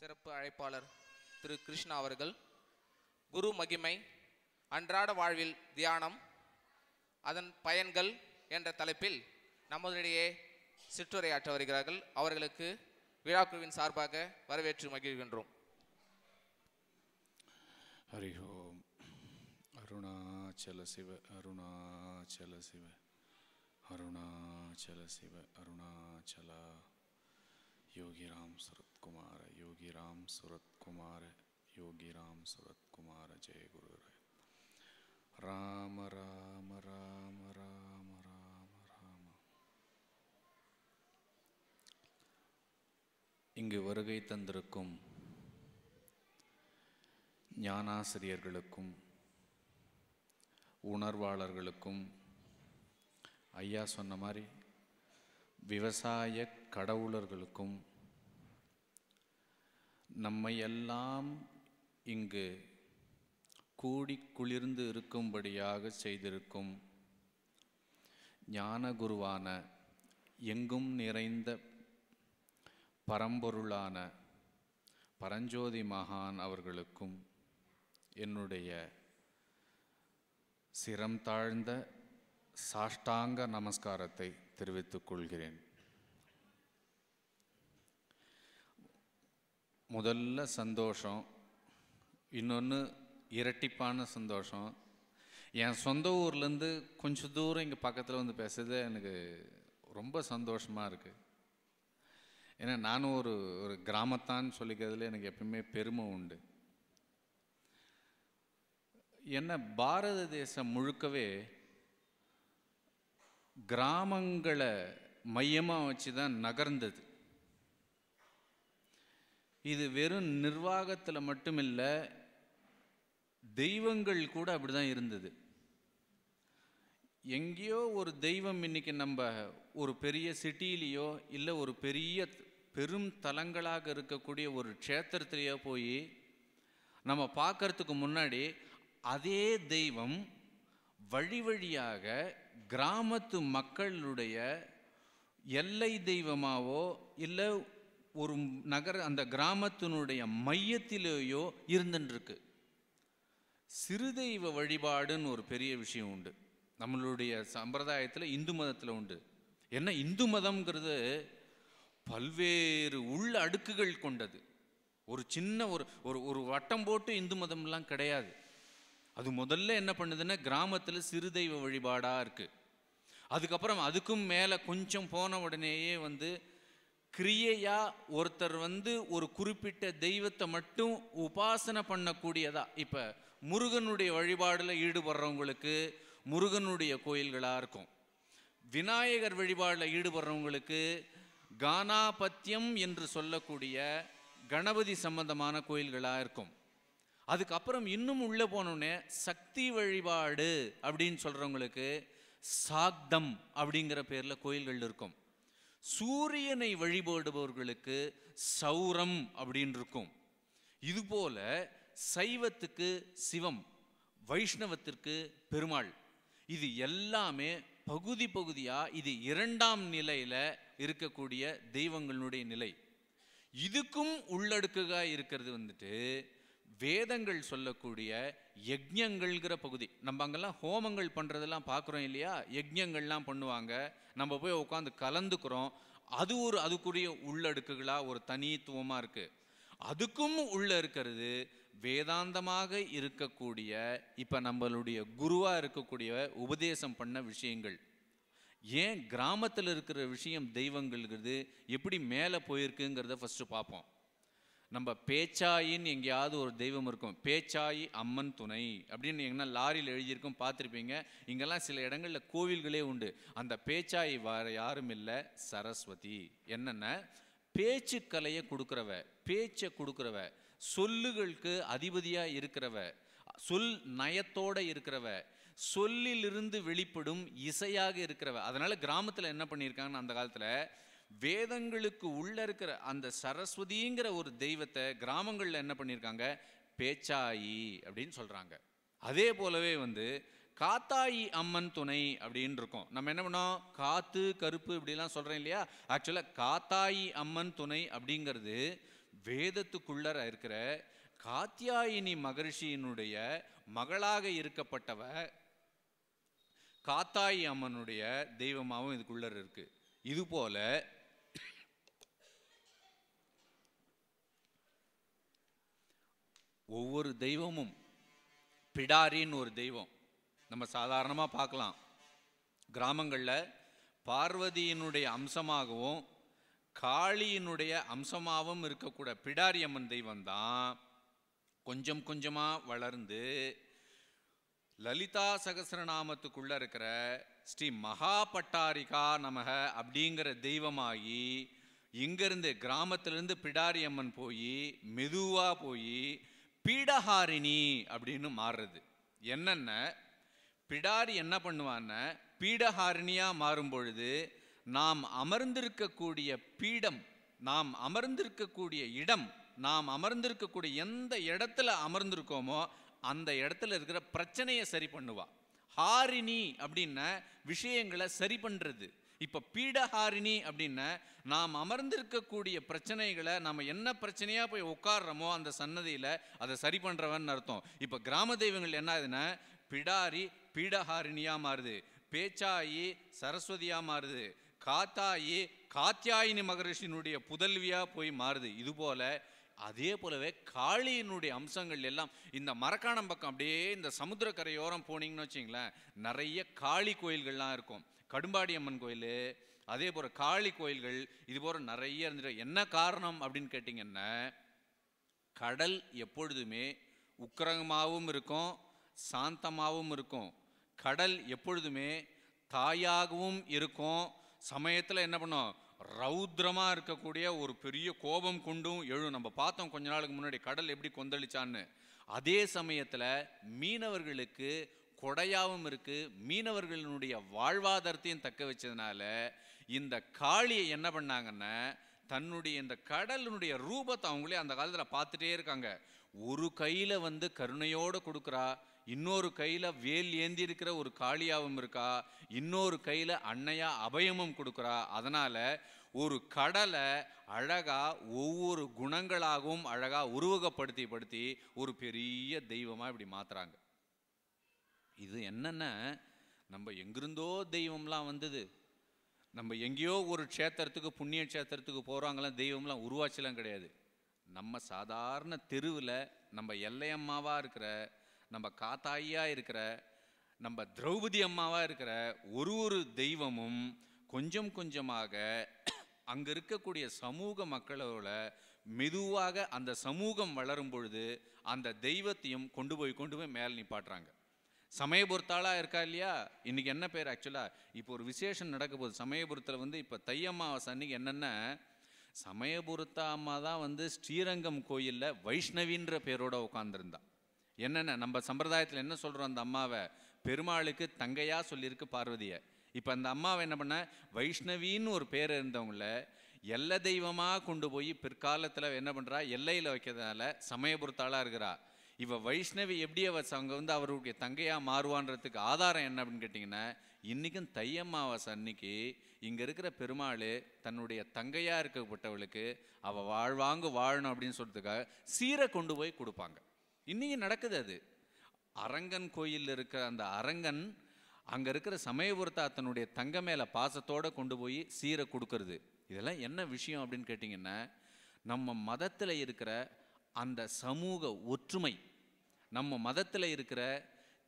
சிறப்பு அழைப்பாளர் திரு கிருஷ்ணா அவர்கள் குரு மகிமை அன்றாட வாழ்வில் தியானம் அதன் பயன்கள் என்ற தலைப்பில் நம்மளிடையே சிற்றுரையாற்ற வருகிறார்கள் அவர்களுக்கு விழாக்குழுவின் சார்பாக வரவேற்று மகிழ்கின்றோம் ஹரி ஓம் அருணாச்சல சிவ அருணாச்சல சிவ அருணாச்சல சிவ அருணாச்சலா யோகிராம் சுரத்குமார யோகிராம் சுரத்குமார யோகிராம் சுரத்குமார ஜெயகுரு ராம ராம ராம ராம ராம ராம இங்கு வருகை தந்திருக்கும் ஞானாசிரியர்களுக்கும் உணர்வாளர்களுக்கும் ஐயா சொன்ன மாதிரி விவசாய கடவுளர்களுக்கும் நம்மை எல்லாம் இங்கு கூடி குளிர்ந்து இருக்கும்படியாக செய்திருக்கும் ஞானகுருவான எங்கும் நிறைந்த பரம்பொருளான பரஞ்சோதி மகான் அவர்களுக்கும் என்னுடைய சிரம் தாழ்ந்த சாஷ்டாங்க நமஸ்காரத்தை தெரிவித்துக் கொள்கிறேன் முதல்ல சந்தோஷம் இன்னொன்று இரட்டிப்பான சந்தோஷம் என் சொந்த ஊர்லேருந்து கொஞ்சம் தூரம் இங்கே பக்கத்தில் வந்து பேசுறது எனக்கு ரொம்ப சந்தோஷமாக இருக்குது ஏன்னா நானும் ஒரு ஒரு கிராமத்தான்னு சொல்லிக்கிறதுல எனக்கு எப்பயுமே பெருமை உண்டு என்ன பாரத தேசம் முழுக்கவே கிராமங்களை மையமாக வச்சு தான் நகர்ந்தது இது வெறும் நிர்வாகத்தில் மட்டுமில்லை தெய்வங்கள் கூட அப்படி தான் இருந்தது எங்கேயோ ஒரு தெய்வம் இன்னைக்கு நம்ம ஒரு பெரிய சிட்டிலேயோ இல்லை ஒரு பெரிய பெரும் தலங்களாக இருக்கக்கூடிய ஒரு க்ஷேத்திரத்திலேயோ போய் நம்ம பார்க்கறதுக்கு முன்னாடி அதே தெய்வம் வழி வழியாக கிராமத்து மக்களுடைய எல்லை தெய்வமாவோ இல்லை ஒரு நகர அந்த கிராமத்தினுடைய மையத்திலேயோ இருந்துருக்கு சிறுதெய்வ வழிபாடுன்னு ஒரு பெரிய விஷயம் உண்டு நம்மளுடைய சம்பிரதாயத்தில் இந்து மதத்தில் உண்டு ஏன்னா இந்து மதம்ங்கிறது பல்வேறு உள்ள அடுக்குகள் கொண்டது ஒரு சின்ன ஒரு ஒரு ஒரு வட்டம் போட்டு இந்து மதம்லாம் கிடையாது அது முதல்ல என்ன பண்ணுதுன்னா கிராமத்தில் சிறு தெய்வ வழிபாடாக இருக்குது அதுக்கப்புறம் அதுக்கும் மேலே கொஞ்சம் போன உடனேயே வந்து கிரியையா ஒருத்தர் வந்து ஒரு குறிப்பிட்ட தெய்வத்தை மட்டும் உபாசனை பண்ணக்கூடியதா இப்போ முருகனுடைய வழிபாடில் ஈடுபடுறவங்களுக்கு முருகனுடைய கோயில்களாக இருக்கும் விநாயகர் வழிபாடில் ஈடுபடுறவங்களுக்கு கானாபத்தியம் என்று சொல்லக்கூடிய கணபதி சம்பந்தமான கோயில்களாக இருக்கும் அதுக்கப்புறம் இன்னும் உள்ளே போனோடனே சக்தி வழிபாடு அப்படின்னு சொல்கிறவங்களுக்கு சாக்தம் அப்படிங்கிற பேரில் கோயில்கள் இருக்கும் சூரியனை வழிபடுபவர்களுக்கு சௌரம் அப்படின்னு இருக்கும் இதுபோல சைவத்துக்கு சிவம் வைஷ்ணவத்திற்கு பெருமாள் இது எல்லாமே பகுதி பகுதியாக இது இரண்டாம் நிலையில் இருக்கக்கூடிய தெய்வங்களுடைய நிலை இதுக்கும் உள்ளடுக்குக இருக்கிறது வந்துட்டு வேதங்கள் சொல்லக்கூடிய யஜ்யங்கள்ங்கிற பகுதி நம்ம அங்கெல்லாம் ஹோமங்கள் பண்ணுறதெல்லாம் பார்க்குறோம் இல்லையா யஜ்யங்கள்லாம் பண்ணுவாங்க நம்ம போய் உட்காந்து கலந்துக்கிறோம் அது ஒரு அதுக்குரிய உள்ளடுக்குகளாக ஒரு தனித்துவமாக இருக்குது அதுக்கும் உள்ளே இருக்கிறது வேதாந்தமாக இருக்கக்கூடிய இப்போ நம்மளுடைய குருவாக இருக்கக்கூடிய உபதேசம் பண்ண விஷயங்கள் ஏன் கிராமத்தில் இருக்கிற விஷயம் தெய்வங்கள்ங்கிறது எப்படி மேலே போயிருக்குங்கிறத ஃபஸ்ட்டு பார்ப்போம் நம்ம பேச்சாயின்னு எங்கேயாவது ஒரு தெய்வம் இருக்கும் பேச்சாயி அம்மன் துணை அப்படின்னு எங்கன்னா லாரியில் எழுதியிருக்கும் பார்த்துருப்பீங்க இங்கெல்லாம் சில இடங்களில் கோவில்களே உண்டு அந்த பேச்சாயி வேறு யாரும் இல்லை சரஸ்வதி என்னென்ன பேச்சுக்கலையை கொடுக்குறவ பேச்சை கொடுக்குறவ சொல்லுகளுக்கு அதிபதியாக இருக்கிறவ சொல் நயத்தோடு இருக்கிறவ சொல்லிலிருந்து வெளிப்படும் இசையாக இருக்கிறவ அதனால் கிராமத்தில் என்ன பண்ணியிருக்காங்கன்னு அந்த காலத்தில் வேதங்களுக்கு உள்ள இருக்கிற அந்த சரஸ்வதிங்கிற ஒரு தெய்வத்தை கிராமங்களில் என்ன பண்ணியிருக்காங்க பேச்சாயி அப்படின்னு சொல்கிறாங்க அதே போலவே வந்து காத்தாயி அம்மன் துணை அப்படின்னு இருக்கும் நம்ம என்ன பண்ணோம் காத்து கருப்பு இப்படிலாம் சொல்கிறேன் இல்லையா ஆக்சுவலாக காத்தாயி அம்மன் துணை அப்படிங்கிறது வேதத்துக்குள்ளர இருக்கிற காத்தியாயினி மகரிஷியினுடைய மகளாக இருக்கப்பட்டவ காத்தாயி அம்மனுடைய தெய்வமாகவும் இருக்கு இருக்குது இதுபோல் ஒவ்வொரு தெய்வமும் பிடாரின்னு ஒரு தெய்வம் நம்ம சாதாரணமாக பார்க்கலாம் கிராமங்களில் பார்வதியினுடைய அம்சமாகவும் காளியினுடைய அம்சமாகவும் இருக்கக்கூட பிடாரி அம்மன் தெய்வம் தான் கொஞ்சம் கொஞ்சமாக வளர்ந்து லலிதா சகசரநாமத்துக்குள்ளே இருக்கிற ஸ்ரீ மகா பட்டாரிகா நமக அப்படிங்கிற தெய்வமாகி இங்கேருந்து கிராமத்திலேருந்து பிடாரி அம்மன் போய் மெதுவாக போய் பீடஹாரிணி அப்படின்னு மாறுறது என்னென்ன பிடாரி என்ன பண்ணுவான்னா பீடஹாரிணியாக மாறும் பொழுது நாம் அமர்ந்திருக்கக்கூடிய பீடம் நாம் அமர்ந்திருக்கக்கூடிய இடம் நாம் அமர்ந்திருக்கக்கூடிய எந்த இடத்துல அமர்ந்திருக்கோமோ அந்த இடத்துல இருக்கிற பிரச்சனையை சரி பண்ணுவா ஹாரிணி அப்படின்னா விஷயங்களை சரி பண்ணுறது இப்போ பீடஹாரிணி அப்படின்னா நாம் அமர்ந்திருக்கக்கூடிய பிரச்சனைகளை நம்ம என்ன பிரச்சனையாக போய் உட்காடுறோமோ அந்த சன்னதியில் அதை சரி பண்ணுறவன் அர்த்தம் இப்போ கிராம தெய்வங்கள் என்ன ஆகுதுன்னா பிடாரி பீடஹாரிணியாக மாறுது பேச்சாயி சரஸ்வதியாக மாறுது காத்தாயி காத்தியாயினி மகரிஷினுடைய புதல்வியாக போய் மாறுது இதுபோல் அதே போலவே காளியினுடைய அம்சங்கள் எல்லாம் இந்த மரக்காணம் பக்கம் அப்படியே இந்த சமுத்திரக்கரையோரம் போனீங்கன்னு வச்சிங்களேன் நிறைய காளி கோயில்கள்லாம் இருக்கும் கடும்பாடி அம்மன் கோயில் அதே போல் காளி கோயில்கள் இது போல் நிறைய இருந்துட்டு என்ன காரணம் அப்படின்னு கேட்டிங்கன்னா கடல் எப்பொழுதுமே உக்கிரகமாகவும் இருக்கும் சாந்தமாகவும் இருக்கும் கடல் எப்பொழுதுமே தாயாகவும் இருக்கும் சமயத்தில் என்ன பண்ணும் ரௌத்ரமாக இருக்கக்கூடிய ஒரு பெரிய கோபம் கொண்டும் எழும் நம்ம பார்த்தோம் கொஞ்ச நாளுக்கு முன்னாடி கடல் எப்படி கொந்தளிச்சான்னு அதே சமயத்தில் மீனவர்களுக்கு கொடையாகவும் இருக்குது மீனவர்களினுடைய வாழ்வாதாரத்தையும் தக்க வச்சதுனால இந்த காளியை என்ன பண்ணாங்கன்னா தன்னுடைய இந்த கடலினுடைய ரூபத்தை அவங்களே அந்த காலத்தில் பார்த்துட்டே இருக்காங்க ஒரு கையில் வந்து கருணையோடு கொடுக்குறா இன்னொரு கையில் வேல் ஏந்தி இருக்கிற ஒரு காளியாவும் இருக்கா இன்னொரு கையில் அன்னையா அபயமும் கொடுக்குறா அதனால் ஒரு கடலை அழகாக ஒவ்வொரு குணங்களாகவும் அழகாக உருவகப்படுத்தி படுத்தி ஒரு பெரிய தெய்வமாக இப்படி மாற்றுறாங்க இது என்னென்னா நம்ம எங்கிருந்தோ தெய்வம்லாம் வந்தது நம்ம எங்கேயோ ஒரு க்ஷேத்திரத்துக்கு புண்ணிய க்ஷேத்திரத்துக்கு போகிறாங்களாம் தெய்வம்லாம் உருவாச்சலாம் கிடையாது நம்ம சாதாரண தெருவில் நம்ம எல்லையம்மாவாக இருக்கிற நம்ம காத்தாயியாக இருக்கிற நம்ம திரௌபதி அம்மாவாக இருக்கிற ஒரு ஒரு தெய்வமும் கொஞ்சம் கொஞ்சமாக அங்கே இருக்கக்கூடிய சமூக மக்களோட மெதுவாக அந்த சமூகம் வளரும் பொழுது அந்த தெய்வத்தையும் கொண்டு போய் கொண்டு போய் மேல் நிப்பாட்டுறாங்க சமயபுரத்தாளாக இருக்கா இல்லையா இன்றைக்கி என்ன பேர் ஆக்சுவலாக இப்போ ஒரு விசேஷம் நடக்க போகுது சமயபுரத்தில் வந்து இப்போ தையம்மாவாசை அன்னைக்கு என்னென்ன சமயபுரத்த அம்மா தான் வந்து ஸ்ரீரங்கம் கோயிலில் வைஷ்ணவின்ற பேரோட உட்காந்துருந்தான் என்னென்ன நம்ம சம்பிரதாயத்தில் என்ன சொல்கிறோம் அந்த அம்மாவை பெருமாளுக்கு தங்கையாக சொல்லியிருக்கு பார்வதியை இப்போ அந்த அம்மாவை என்ன பண்ண வைஷ்ணவின்னு ஒரு பேர் இருந்தவங்கள எல்ல தெய்வமாக கொண்டு போய் பிற்காலத்தில் என்ன பண்ணுறா எல்லையில் வைக்கிறதுனால சமயபுரத்தாளாக இருக்கிறா இவ வைஷ்ணவி எப்படி அவ அங்கே வந்து அவருடைய தங்கையாக மாறுவான்றதுக்கு ஆதாரம் என்ன அப்படின்னு கேட்டிங்கன்னா இன்றைக்கும் தையம்மாவாஸ் அன்னைக்கு இங்கே இருக்கிற பெருமாள் தன்னுடைய தங்கையாக இருக்கப்பட்டவளுக்கு அவள் வாழ்வாங்க வாழணும் அப்படின்னு சொல்கிறதுக்காக சீரை கொண்டு போய் கொடுப்பாங்க இன்றைக்கி நடக்குது அது அரங்கன் கோயிலில் இருக்கிற அந்த அரங்கன் அங்கே இருக்கிற சமயபுரத்தை அத்தனுடைய தங்க மேலே பாசத்தோடு கொண்டு போய் சீரை கொடுக்கறது இதெல்லாம் என்ன விஷயம் அப்படின்னு கேட்டிங்கன்னா நம்ம மதத்தில் இருக்கிற அந்த சமூக ஒற்றுமை நம்ம மதத்தில் இருக்கிற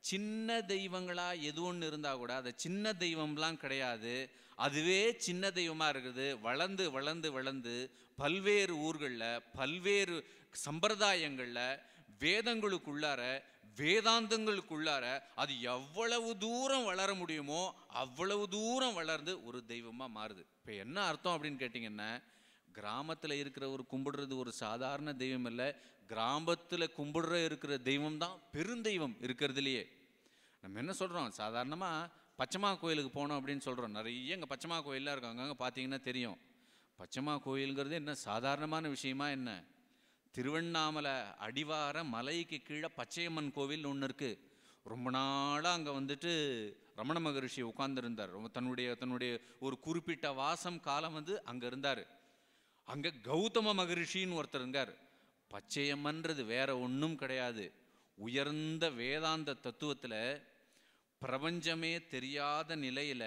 சின்ன தெய்வங்களாக எது ஒன்று இருந்தால் கூட அது சின்ன தெய்வம்லாம் கிடையாது அதுவே சின்ன தெய்வமாக இருக்குது வளர்ந்து வளர்ந்து வளர்ந்து பல்வேறு ஊர்களில் பல்வேறு சம்பிரதாயங்களில் வேதங்களுக்குள்ளார வேதாந்தங்களுக்குள்ளார அது எவ்வளவு தூரம் வளர முடியுமோ அவ்வளவு தூரம் வளர்ந்து ஒரு தெய்வமாக மாறுது இப்போ என்ன அர்த்தம் அப்படின்னு கேட்டிங்கன்னா கிராமத்தில் இருக்கிற ஒரு கும்பிடுறது ஒரு சாதாரண தெய்வம் இல்லை கிராமத்தில் கும்பிடுற இருக்கிற தெய்வம் தான் பெருந்தெய்வம் இருக்கிறதுலையே நம்ம என்ன சொல்கிறோம் சாதாரணமாக பச்சைமா கோயிலுக்கு போனோம் அப்படின்னு சொல்கிறோம் நிறைய இங்கே பச்சைமா கோயிலெலாம் இருக்கும் அங்கங்கே பார்த்தீங்கன்னா தெரியும் பச்சைமா கோயிலுங்கிறது என்ன சாதாரணமான விஷயமா என்ன திருவண்ணாமலை அடிவார மலைக்கு கீழே பச்சையம்மன் கோவில் ஒன்று இருக்குது ரொம்ப நாளாக அங்கே வந்துட்டு ரமண மகரிஷி உட்கார்ந்துருந்தார் ரொம்ப தன்னுடைய தன்னுடைய ஒரு குறிப்பிட்ட வாசம் காலம் வந்து அங்கே இருந்தார் அங்கே கௌதம மகரிஷின்னு ஒருத்தர் இருந்தார் பச்சையம்மன்றது வேற ஒன்றும் கிடையாது உயர்ந்த வேதாந்த தத்துவத்தில் பிரபஞ்சமே தெரியாத நிலையில்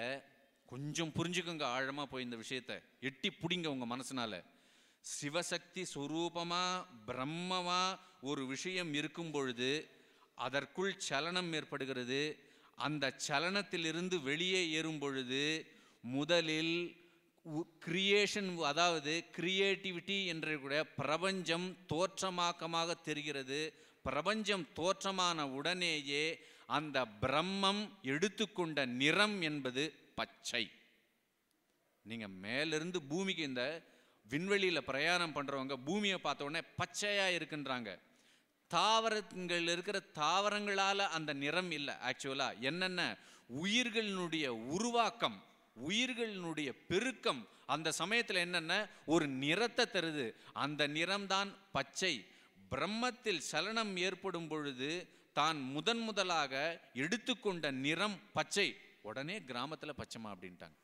கொஞ்சம் புரிஞ்சுக்கோங்க ஆழமாக போய் இந்த விஷயத்த எட்டி பிடிங்க உங்கள் மனசினால் சிவசக்தி சுரூபமாக பிரம்மமாக ஒரு விஷயம் இருக்கும் பொழுது அதற்குள் சலனம் ஏற்படுகிறது அந்த சலனத்திலிருந்து வெளியே ஏறும் பொழுது முதலில் கிரியேஷன் அதாவது கிரியேட்டிவிட்டி என்ற கூட பிரபஞ்சம் தோற்றமாக்கமாக தெரிகிறது பிரபஞ்சம் தோற்றமான உடனேயே அந்த பிரம்மம் எடுத்துக்கொண்ட நிறம் என்பது பச்சை நீங்கள் மேலிருந்து பூமிக்கு இந்த விண்வெளியில் பிரயாணம் பண்ணுறவங்க பூமியை பார்த்த உடனே பச்சையாக இருக்குன்றாங்க தாவரங்கள் இருக்கிற தாவரங்களால் அந்த நிறம் இல்லை ஆக்சுவலாக என்னென்ன உயிர்களினுடைய உருவாக்கம் உயிர்களினுடைய பெருக்கம் அந்த சமயத்தில் என்னென்ன ஒரு நிறத்தை தருது அந்த நிறம்தான் பச்சை பிரம்மத்தில் சலனம் ஏற்படும் பொழுது தான் முதன் முதலாக எடுத்துக்கொண்ட நிறம் பச்சை உடனே கிராமத்தில் பச்சைமா அப்படின்ட்டாங்க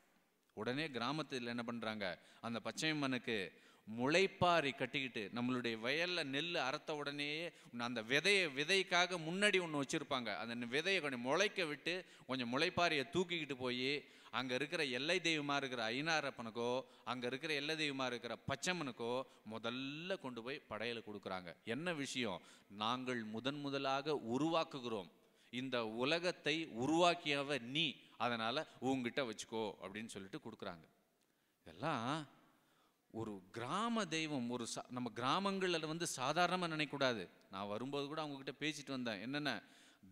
உடனே கிராமத்தில் என்ன பண்ணுறாங்க அந்த பச்சை மனுக்கு முளைப்பாரி கட்டிக்கிட்டு நம்மளுடைய வயலில் நெல் அறுத்த உடனேயே அந்த விதையை விதைக்காக முன்னாடி ஒன்று வச்சுருப்பாங்க அந்த விதையை கொஞ்சம் முளைக்க விட்டு கொஞ்சம் முளைப்பாரியை தூக்கிக்கிட்டு போய் அங்கே இருக்கிற எல்லை தெய்வமாக இருக்கிற ஐநாரப்பனுக்கோ அங்கே இருக்கிற எல்லை தெய்வமாக இருக்கிற பச்சம்மனுக்கோ முதல்ல கொண்டு போய் படையல் கொடுக்குறாங்க என்ன விஷயம் நாங்கள் முதன் முதலாக உருவாக்குகிறோம் இந்த உலகத்தை உருவாக்கியவ நீ அதனால் உங்ககிட்ட வச்சுக்கோ அப்படின்னு சொல்லிட்டு கொடுக்குறாங்க இதெல்லாம் ஒரு கிராம தெய்வம் ஒரு சா நம்ம கிராமங்களில் வந்து சாதாரணமாக நினைக்கூடாது நான் வரும்போது கூட அவங்கக்கிட்ட பேசிட்டு வந்தேன் என்னென்ன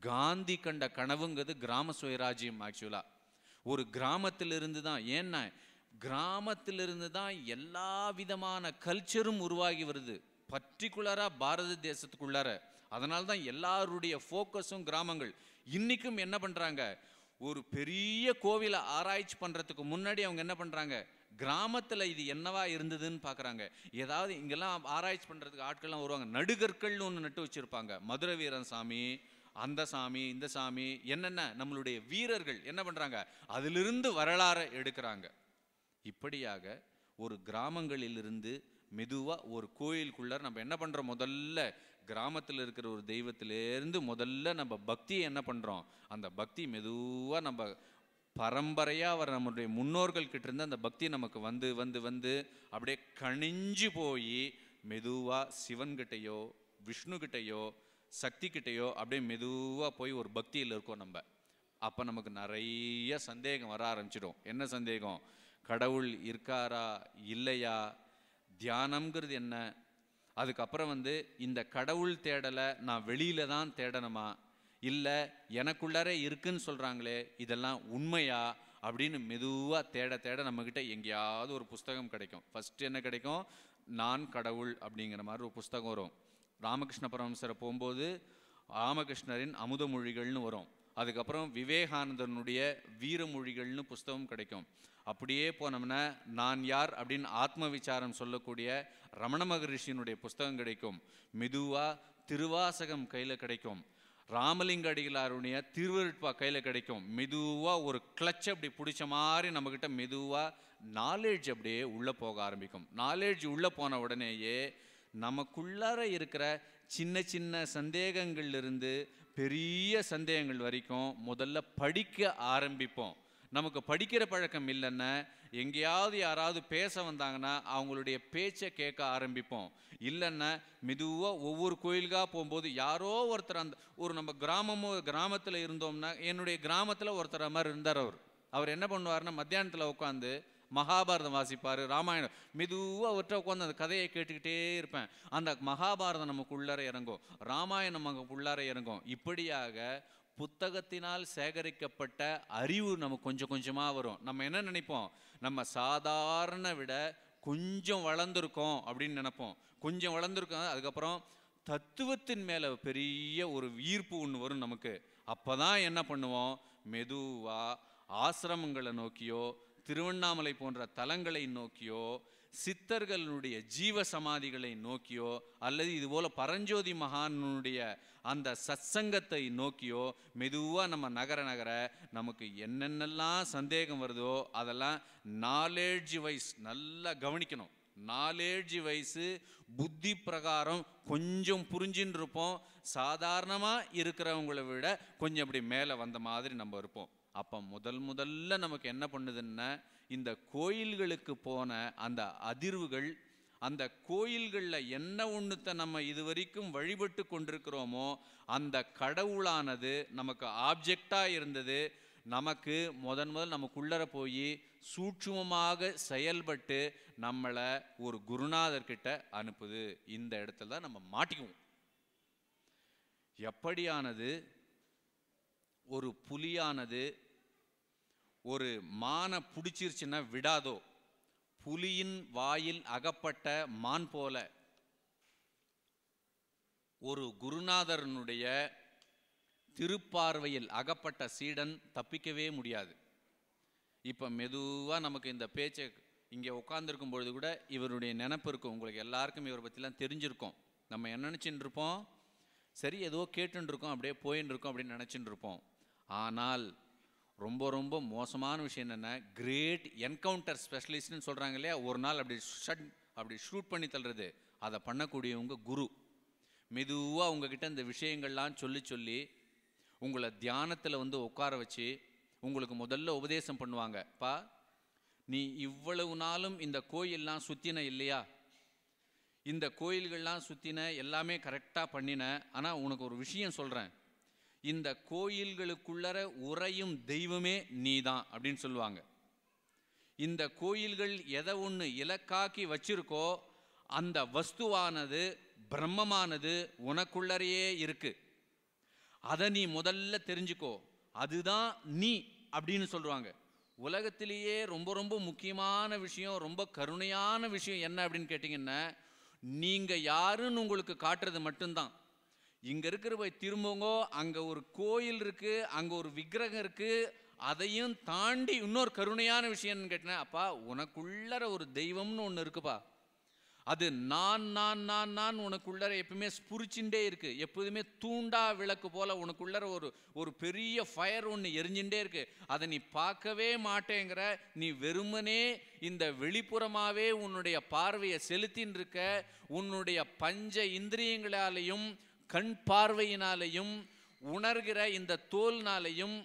காந்தி கண்ட கனவுங்கிறது கிராம சுயராஜ்யம் ஆக்சுவலாக ஒரு கிராமத்திலிருந்து தான் ஏன்னா கிராமத்திலிருந்து தான் எல்லா விதமான கல்ச்சரும் உருவாகி வருது பர்டிகுலராக பாரத தேசத்துக்குள்ளார அதனால தான் எல்லாருடைய ஃபோக்கஸும் கிராமங்கள் இன்றைக்கும் என்ன பண்ணுறாங்க ஒரு பெரிய கோவிலை ஆராய்ச்சி பண்ணுறதுக்கு முன்னாடி அவங்க என்ன பண்ணுறாங்க கிராமத்தில் இது என்னவா இருந்ததுன்னு பார்க்குறாங்க ஏதாவது இங்கெல்லாம் ஆராய்ச்சி பண்ணுறதுக்கு ஆட்கள்லாம் வருவாங்க நடுகற்கள்னு ஒன்று நட்டு வச்சுருப்பாங்க மதுரை வீரன் சாமி அந்த சாமி இந்த சாமி என்னென்ன நம்மளுடைய வீரர்கள் என்ன பண்ணுறாங்க அதிலிருந்து வரலாறை எடுக்கிறாங்க இப்படியாக ஒரு கிராமங்களிலிருந்து மெதுவாக ஒரு கோயிலுக்குள்ளே நம்ம என்ன பண்ணுறோம் முதல்ல கிராமத்தில் இருக்கிற ஒரு தெய்வத்திலேருந்து முதல்ல நம்ம பக்தியை என்ன பண்ணுறோம் அந்த பக்தி மெதுவாக நம்ம பரம்பரையாக வர நம்மளுடைய முன்னோர்கள் கிட்ட இருந்து அந்த பக்தி நமக்கு வந்து வந்து வந்து அப்படியே கணிஞ்சு போய் மெதுவாக சிவன்கிட்டையோ விஷ்ணுகிட்டையோ சக்திக்கிட்டேயோ அப்படியே மெதுவாக போய் ஒரு பக்தியில் இருக்கோம் நம்ம அப்போ நமக்கு நிறைய சந்தேகம் வர ஆரம்பிச்சிடும் என்ன சந்தேகம் கடவுள் இருக்காரா இல்லையா தியானம்ங்கிறது என்ன அதுக்கப்புறம் வந்து இந்த கடவுள் தேடலை நான் வெளியில தான் தேடணுமா இல்லை எனக்குள்ளாரே இருக்குன்னு சொல்கிறாங்களே இதெல்லாம் உண்மையா அப்படின்னு மெதுவாக தேட தேட நம்மக்கிட்ட எங்கேயாவது ஒரு புஸ்தகம் கிடைக்கும் ஃபஸ்ட்டு என்ன கிடைக்கும் நான் கடவுள் அப்படிங்கிற மாதிரி ஒரு புஸ்தகம் வரும் ராமகிருஷ்ண பரமசரை போகும்போது ராமகிருஷ்ணரின் அமுதமொழிகள்னு வரும் அதுக்கப்புறம் விவேகானந்தனுடைய வீரமொழிகள்னு புஸ்தகம் கிடைக்கும் அப்படியே போனோம்னா நான் யார் அப்படின்னு ஆத்ம விசாரம் சொல்லக்கூடிய ரமண மகரிஷியினுடைய புஸ்தகம் கிடைக்கும் மெதுவாக திருவாசகம் கையில் கிடைக்கும் ராமலிங்க அடிகளாருடைய திருவருட்பா கையில் கிடைக்கும் மெதுவாக ஒரு கிளச் அப்படி பிடிச்ச மாதிரி நம்மக்கிட்ட மெதுவாக நாலேஜ் அப்படியே உள்ளே போக ஆரம்பிக்கும் நாலேஜ் உள்ளே போன உடனேயே நமக்குள்ளார இருக்கிற சின்ன சின்ன சந்தேகங்கள்லேருந்து பெரிய சந்தேகங்கள் வரைக்கும் முதல்ல படிக்க ஆரம்பிப்போம் நமக்கு படிக்கிற பழக்கம் இல்லைன்னா எங்கேயாவது யாராவது பேச வந்தாங்கன்னா அவங்களுடைய பேச்சை கேட்க ஆரம்பிப்போம் இல்லைன்னா மெதுவாக ஒவ்வொரு கோயிலுக்காக போகும்போது யாரோ ஒருத்தர் அந்த ஒரு நம்ம கிராமமோ கிராமத்தில் இருந்தோம்னா என்னுடைய கிராமத்தில் ஒருத்தர் மாதிரி இருந்தார் அவர் அவர் என்ன பண்ணுவார்னா மத்தியானத்தில் உட்காந்து மகாபாரதம் வாசிப்பார் ராமாயணம் மெதுவாக ஒற்ற உட்காந்து அந்த கதையை கேட்டுக்கிட்டே இருப்பேன் அந்த மகாபாரதம் நமக்கு உள்ளார இறங்கும் ராமாயணம் நமக்கு உள்ளார இறங்கும் இப்படியாக புத்தகத்தினால் சேகரிக்கப்பட்ட அறிவு நமக்கு கொஞ்சம் கொஞ்சமாக வரும் நம்ம என்ன நினைப்போம் நம்ம சாதாரண விட கொஞ்சம் வளர்ந்துருக்கோம் அப்படின்னு நினைப்போம் கொஞ்சம் வளர்ந்துருக்கோம் அதுக்கப்புறம் தத்துவத்தின் மேலே பெரிய ஒரு ஈர்ப்பு ஒன்று வரும் நமக்கு அப்போ தான் என்ன பண்ணுவோம் மெதுவாக ஆசிரமங்களை நோக்கியோ திருவண்ணாமலை போன்ற தலங்களை நோக்கியோ சித்தர்களுடைய ஜீவ சமாதிகளை நோக்கியோ அல்லது இதுபோல் பரஞ்சோதி மகானுடைய அந்த சத்சங்கத்தை நோக்கியோ மெதுவாக நம்ம நகர நகர நமக்கு என்னென்னலாம் சந்தேகம் வருதோ அதெல்லாம் நாலேஜ் வைஸ் நல்லா கவனிக்கணும் நாலேஜ் வயசு புத்தி பிரகாரம் கொஞ்சம் புரிஞ்சின்னு இருப்போம் சாதாரணமாக இருக்கிறவங்களை விட கொஞ்சம் அப்படி மேலே வந்த மாதிரி நம்ம இருப்போம் அப்போ முதல் முதல்ல நமக்கு என்ன பண்ணுதுன்னா இந்த கோயில்களுக்கு போன அந்த அதிர்வுகள் அந்த கோயில்களில் என்ன ஒன்றுத்தை நம்ம இது வரைக்கும் வழிபட்டு கொண்டிருக்கிறோமோ அந்த கடவுளானது நமக்கு ஆப்ஜெக்டாக இருந்தது நமக்கு முதன் முதல் நமக்குள்ளர போய் சூட்சுமமாக செயல்பட்டு நம்மளை ஒரு குருநாதர்கிட்ட அனுப்புது இந்த இடத்துல தான் நம்ம மாட்டிக்குவோம் எப்படியானது ஒரு புலியானது ஒரு மானை பிடிச்சிருச்சுன்னா விடாதோ புலியின் வாயில் அகப்பட்ட மான் போல ஒரு குருநாதரனுடைய திருப்பார்வையில் அகப்பட்ட சீடன் தப்பிக்கவே முடியாது இப்போ மெதுவாக நமக்கு இந்த பேச்சை இங்கே உட்காந்துருக்கும் பொழுது கூட இவருடைய நினப்பு இருக்கும் உங்களுக்கு எல்லாருக்கும் இவரை பற்றிலாம் தெரிஞ்சிருக்கோம் நம்ம என்ன நினச்சின்னு இருப்போம் சரி ஏதோ கேட்டுருக்கோம் அப்படியே போயின்னு இருக்கோம் அப்படின்னு நினச்சின்னு இருப்போம் ஆனால் ரொம்ப ரொம்ப மோசமான விஷயம் என்னென்னா கிரேட் என்கவுண்டர் ஸ்பெஷலிஸ்ட்னு சொல்கிறாங்க இல்லையா ஒரு நாள் அப்படி ஷட் அப்படி ஷூட் பண்ணி தள்ளுறது அதை பண்ணக்கூடியவங்க குரு மெதுவாக உங்ககிட்ட இந்த விஷயங்கள்லாம் சொல்லி சொல்லி உங்களை தியானத்தில் வந்து உட்கார வச்சு உங்களுக்கு முதல்ல உபதேசம் பண்ணுவாங்க பா நீ இவ்வளவு நாளும் இந்த கோயிலெலாம் சுற்றின இல்லையா இந்த கோயில்கள்லாம் சுற்றின எல்லாமே கரெக்டாக பண்ணின ஆனால் உனக்கு ஒரு விஷயம் சொல்கிறேன் இந்த கோயில்களுக்குள்ளற உறையும் தெய்வமே நீதான் அப்படின்னு சொல்லுவாங்க இந்த கோயில்கள் எதை ஒன்று இலக்காக்கி வச்சிருக்கோ அந்த வஸ்துவானது பிரம்மமானது உனக்குள்ளறையே இருக்கு அதை நீ முதல்ல தெரிஞ்சுக்கோ அதுதான் நீ அப்படின்னு சொல்லுவாங்க உலகத்திலேயே ரொம்ப ரொம்ப முக்கியமான விஷயம் ரொம்ப கருணையான விஷயம் என்ன அப்படின்னு கேட்டிங்கன்னா நீங்கள் யாருன்னு உங்களுக்கு காட்டுறது மட்டும்தான் இங்க இருக்கிற போய் திரும்புங்கோ அங்க ஒரு கோயில் இருக்கு அங்க ஒரு விக்கிரகம் இருக்கு அதையும் தாண்டி இன்னொரு கருணையான விஷயம்னு கேட்டேன் அப்பா உனக்குள்ளற ஒரு தெய்வம்னு ஒன்று இருக்குப்பா அது நான் நான் நான் நான் உனக்குள்ளற எப்பவுமே ஸ்புரிச்சுட்டே இருக்கு எப்போதுமே தூண்டா விளக்கு போல உனக்குள்ளற ஒரு ஒரு பெரிய ஃபயர் ஒன்று எரிஞ்சுட்டே இருக்கு அதை நீ பார்க்கவே மாட்டேங்கிற நீ வெறுமனே இந்த வெளிப்புறமாகவே உன்னுடைய பார்வையை செலுத்தின்னு இருக்க உன்னுடைய பஞ்ச இந்திரியங்களாலையும் கண் பார்வையினாலையும் உணர்கிற இந்த தோல்னாலையும்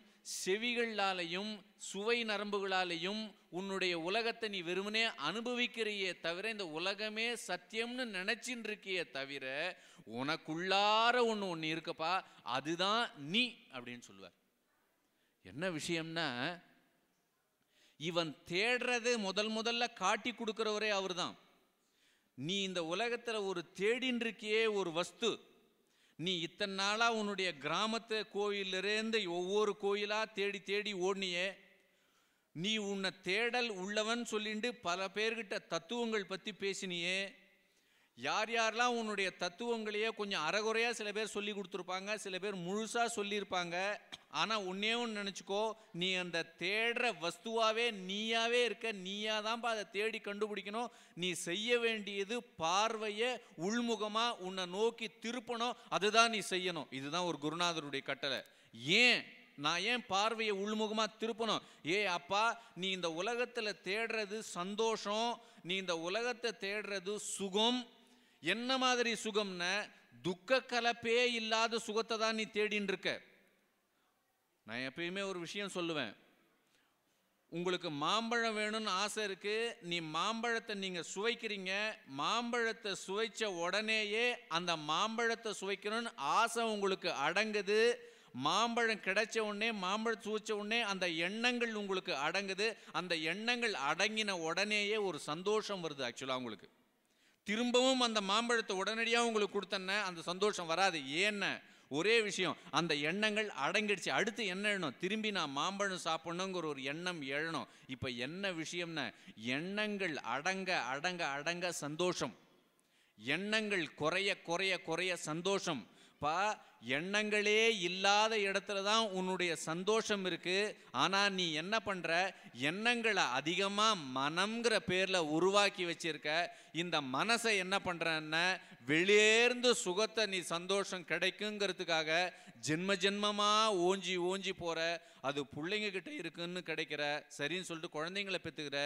செவிகளாலையும் சுவை நரம்புகளாலையும் உன்னுடைய உலகத்தை நீ வெறுமனே அனுபவிக்கிறையே தவிர இந்த உலகமே சத்தியம்னு நினச்சின்னு இருக்கியே தவிர உனக்குள்ளார ஒன்று ஒன்று இருக்கப்பா அதுதான் நீ அப்படின்னு சொல்லுவார் என்ன விஷயம்னா இவன் தேடுறது முதல் முதல்ல காட்டி கொடுக்குறவரே அவர் தான் நீ இந்த உலகத்தில் ஒரு தேடின்னு இருக்கியே ஒரு வஸ்து நீ இத்தனை நாளாக உன்னுடைய கிராமத்து கோயிலிருந்து ஒவ்வொரு கோயிலாக தேடி தேடி ஓடினியே நீ உன்னை தேடல் உள்ளவன் சொல்லிட்டு பல பேர்கிட்ட தத்துவங்கள் பற்றி பேசினியே யார் யாரெல்லாம் உன்னுடைய தத்துவங்களையே கொஞ்சம் அறகுறையாக சில பேர் சொல்லி கொடுத்துருப்பாங்க சில பேர் முழுசாக சொல்லியிருப்பாங்க ஆனால் உன்னே ஒன்று நினச்சிக்கோ நீ அந்த தேடுற வஸ்துவாகவே நீயாவே இருக்க நீயாக தான்ப்பா அதை தேடி கண்டுபிடிக்கணும் நீ செய்ய வேண்டியது பார்வையை உள்முகமாக உன்னை நோக்கி திருப்பணும் அதுதான் நீ செய்யணும் இதுதான் ஒரு குருநாதருடைய கட்டளை ஏன் நான் ஏன் பார்வையை உள்முகமாக திருப்பணும் ஏ அப்பா நீ இந்த உலகத்தில் தேடுறது சந்தோஷம் நீ இந்த உலகத்தை தேடுறது சுகம் என்ன மாதிரி சுகம்னா துக்க கலப்பே இல்லாத சுகத்தை தான் நீ தேடின் இருக்க நான் எப்பயுமே ஒரு விஷயம் சொல்லுவேன் உங்களுக்கு மாம்பழம் வேணும்னு ஆசை இருக்குது நீ மாம்பழத்தை நீங்கள் சுவைக்கிறீங்க மாம்பழத்தை சுவைச்ச உடனேயே அந்த மாம்பழத்தை சுவைக்கணும்னு ஆசை உங்களுக்கு அடங்குது மாம்பழம் கிடைச்ச உடனே மாம்பழம் சுவைச்ச உடனே அந்த எண்ணங்கள் உங்களுக்கு அடங்குது அந்த எண்ணங்கள் அடங்கின உடனேயே ஒரு சந்தோஷம் வருது ஆக்சுவலாக உங்களுக்கு திரும்பவும் அந்த மாம்பழத்தை உடனடியாக உங்களுக்கு கொடுத்தேன்ன அந்த சந்தோஷம் வராது ஏன்ன ஒரே விஷயம் அந்த எண்ணங்கள் அடங்கிடுச்சு அடுத்து என்ன எழணும் திரும்பி நான் மாம்பழம் சாப்பிட்ணுங்கிற ஒரு எண்ணம் எழணும் இப்போ என்ன விஷயம்னா எண்ணங்கள் அடங்க அடங்க அடங்க சந்தோஷம் எண்ணங்கள் குறைய குறைய குறைய சந்தோஷம் பா எண்ணங்களே இல்லாத இடத்துல தான் உன்னுடைய சந்தோஷம் இருக்குது ஆனால் நீ என்ன பண்ணுற எண்ணங்களை அதிகமாக மனம்ங்கிற பேரில் உருவாக்கி வச்சிருக்க இந்த மனசை என்ன பண்ணுறன்னா வெளியேர்ந்து சுகத்தை நீ சந்தோஷம் கிடைக்குங்கிறதுக்காக ஜென்ம ஜென்மமாக ஓஞ்சி ஓஞ்சி போகிற அது பிள்ளைங்க கிட்ட இருக்குன்னு கிடைக்கிற சரின்னு சொல்லிட்டு குழந்தைங்களை பெற்றுக்கிற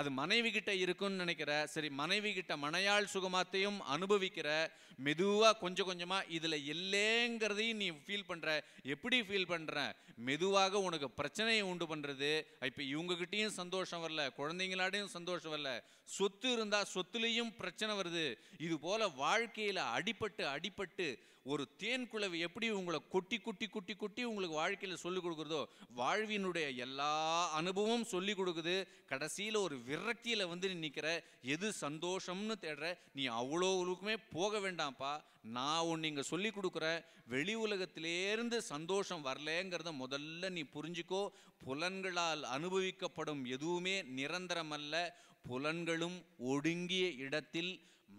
அது மனைவி கிட்ட இருக்குன்னு நினைக்கிற சரி மனைவி கிட்ட மனையாள் சுகமாத்தையும் அனுபவிக்கிற மெதுவாக கொஞ்சம் கொஞ்சமாக இதில் இல்லைங்கிறதையும் நீ ஃபீல் பண்ணுற எப்படி ஃபீல் பண்ணுற மெதுவாக உனக்கு பிரச்சனையை உண்டு பண்ணுறது இப்போ இவங்ககிட்டையும் சந்தோஷம் வரல குழந்தைங்களாடையும் சந்தோஷம் வரல சொத்து இருந்தால் சொத்துலேயும் பிரச்சனை வருது இது போல் வாழ்க்கையில் அடிப்பட்டு அடிப்பட்டு ஒரு தேன் குழவி எப்படி உங்களை கொட்டி குட்டி குட்டி குட்டி உங்களுக்கு வாழ்க்கையில் சொல்லிக் கொடுக்குறதோ வாழ்வினுடைய எல்லா அனுபவமும் சொல்லி கொடுக்குது கடைசியில் ஒரு விரக்தியில் வந்து நீ நிற்கிற எது சந்தோஷம்னு தேடுற நீ அவ்வளோ உலகமே போக வேண்டாம்ப்பா நான் ஒன்று இங்கே சொல்லி கொடுக்குற வெளி உலகத்திலேருந்து சந்தோஷம் வரலேங்கிறத முதல்ல நீ புரிஞ்சுக்கோ புலன்களால் அனுபவிக்கப்படும் எதுவுமே நிரந்தரமல்ல புலன்களும் ஒடுங்கிய இடத்தில்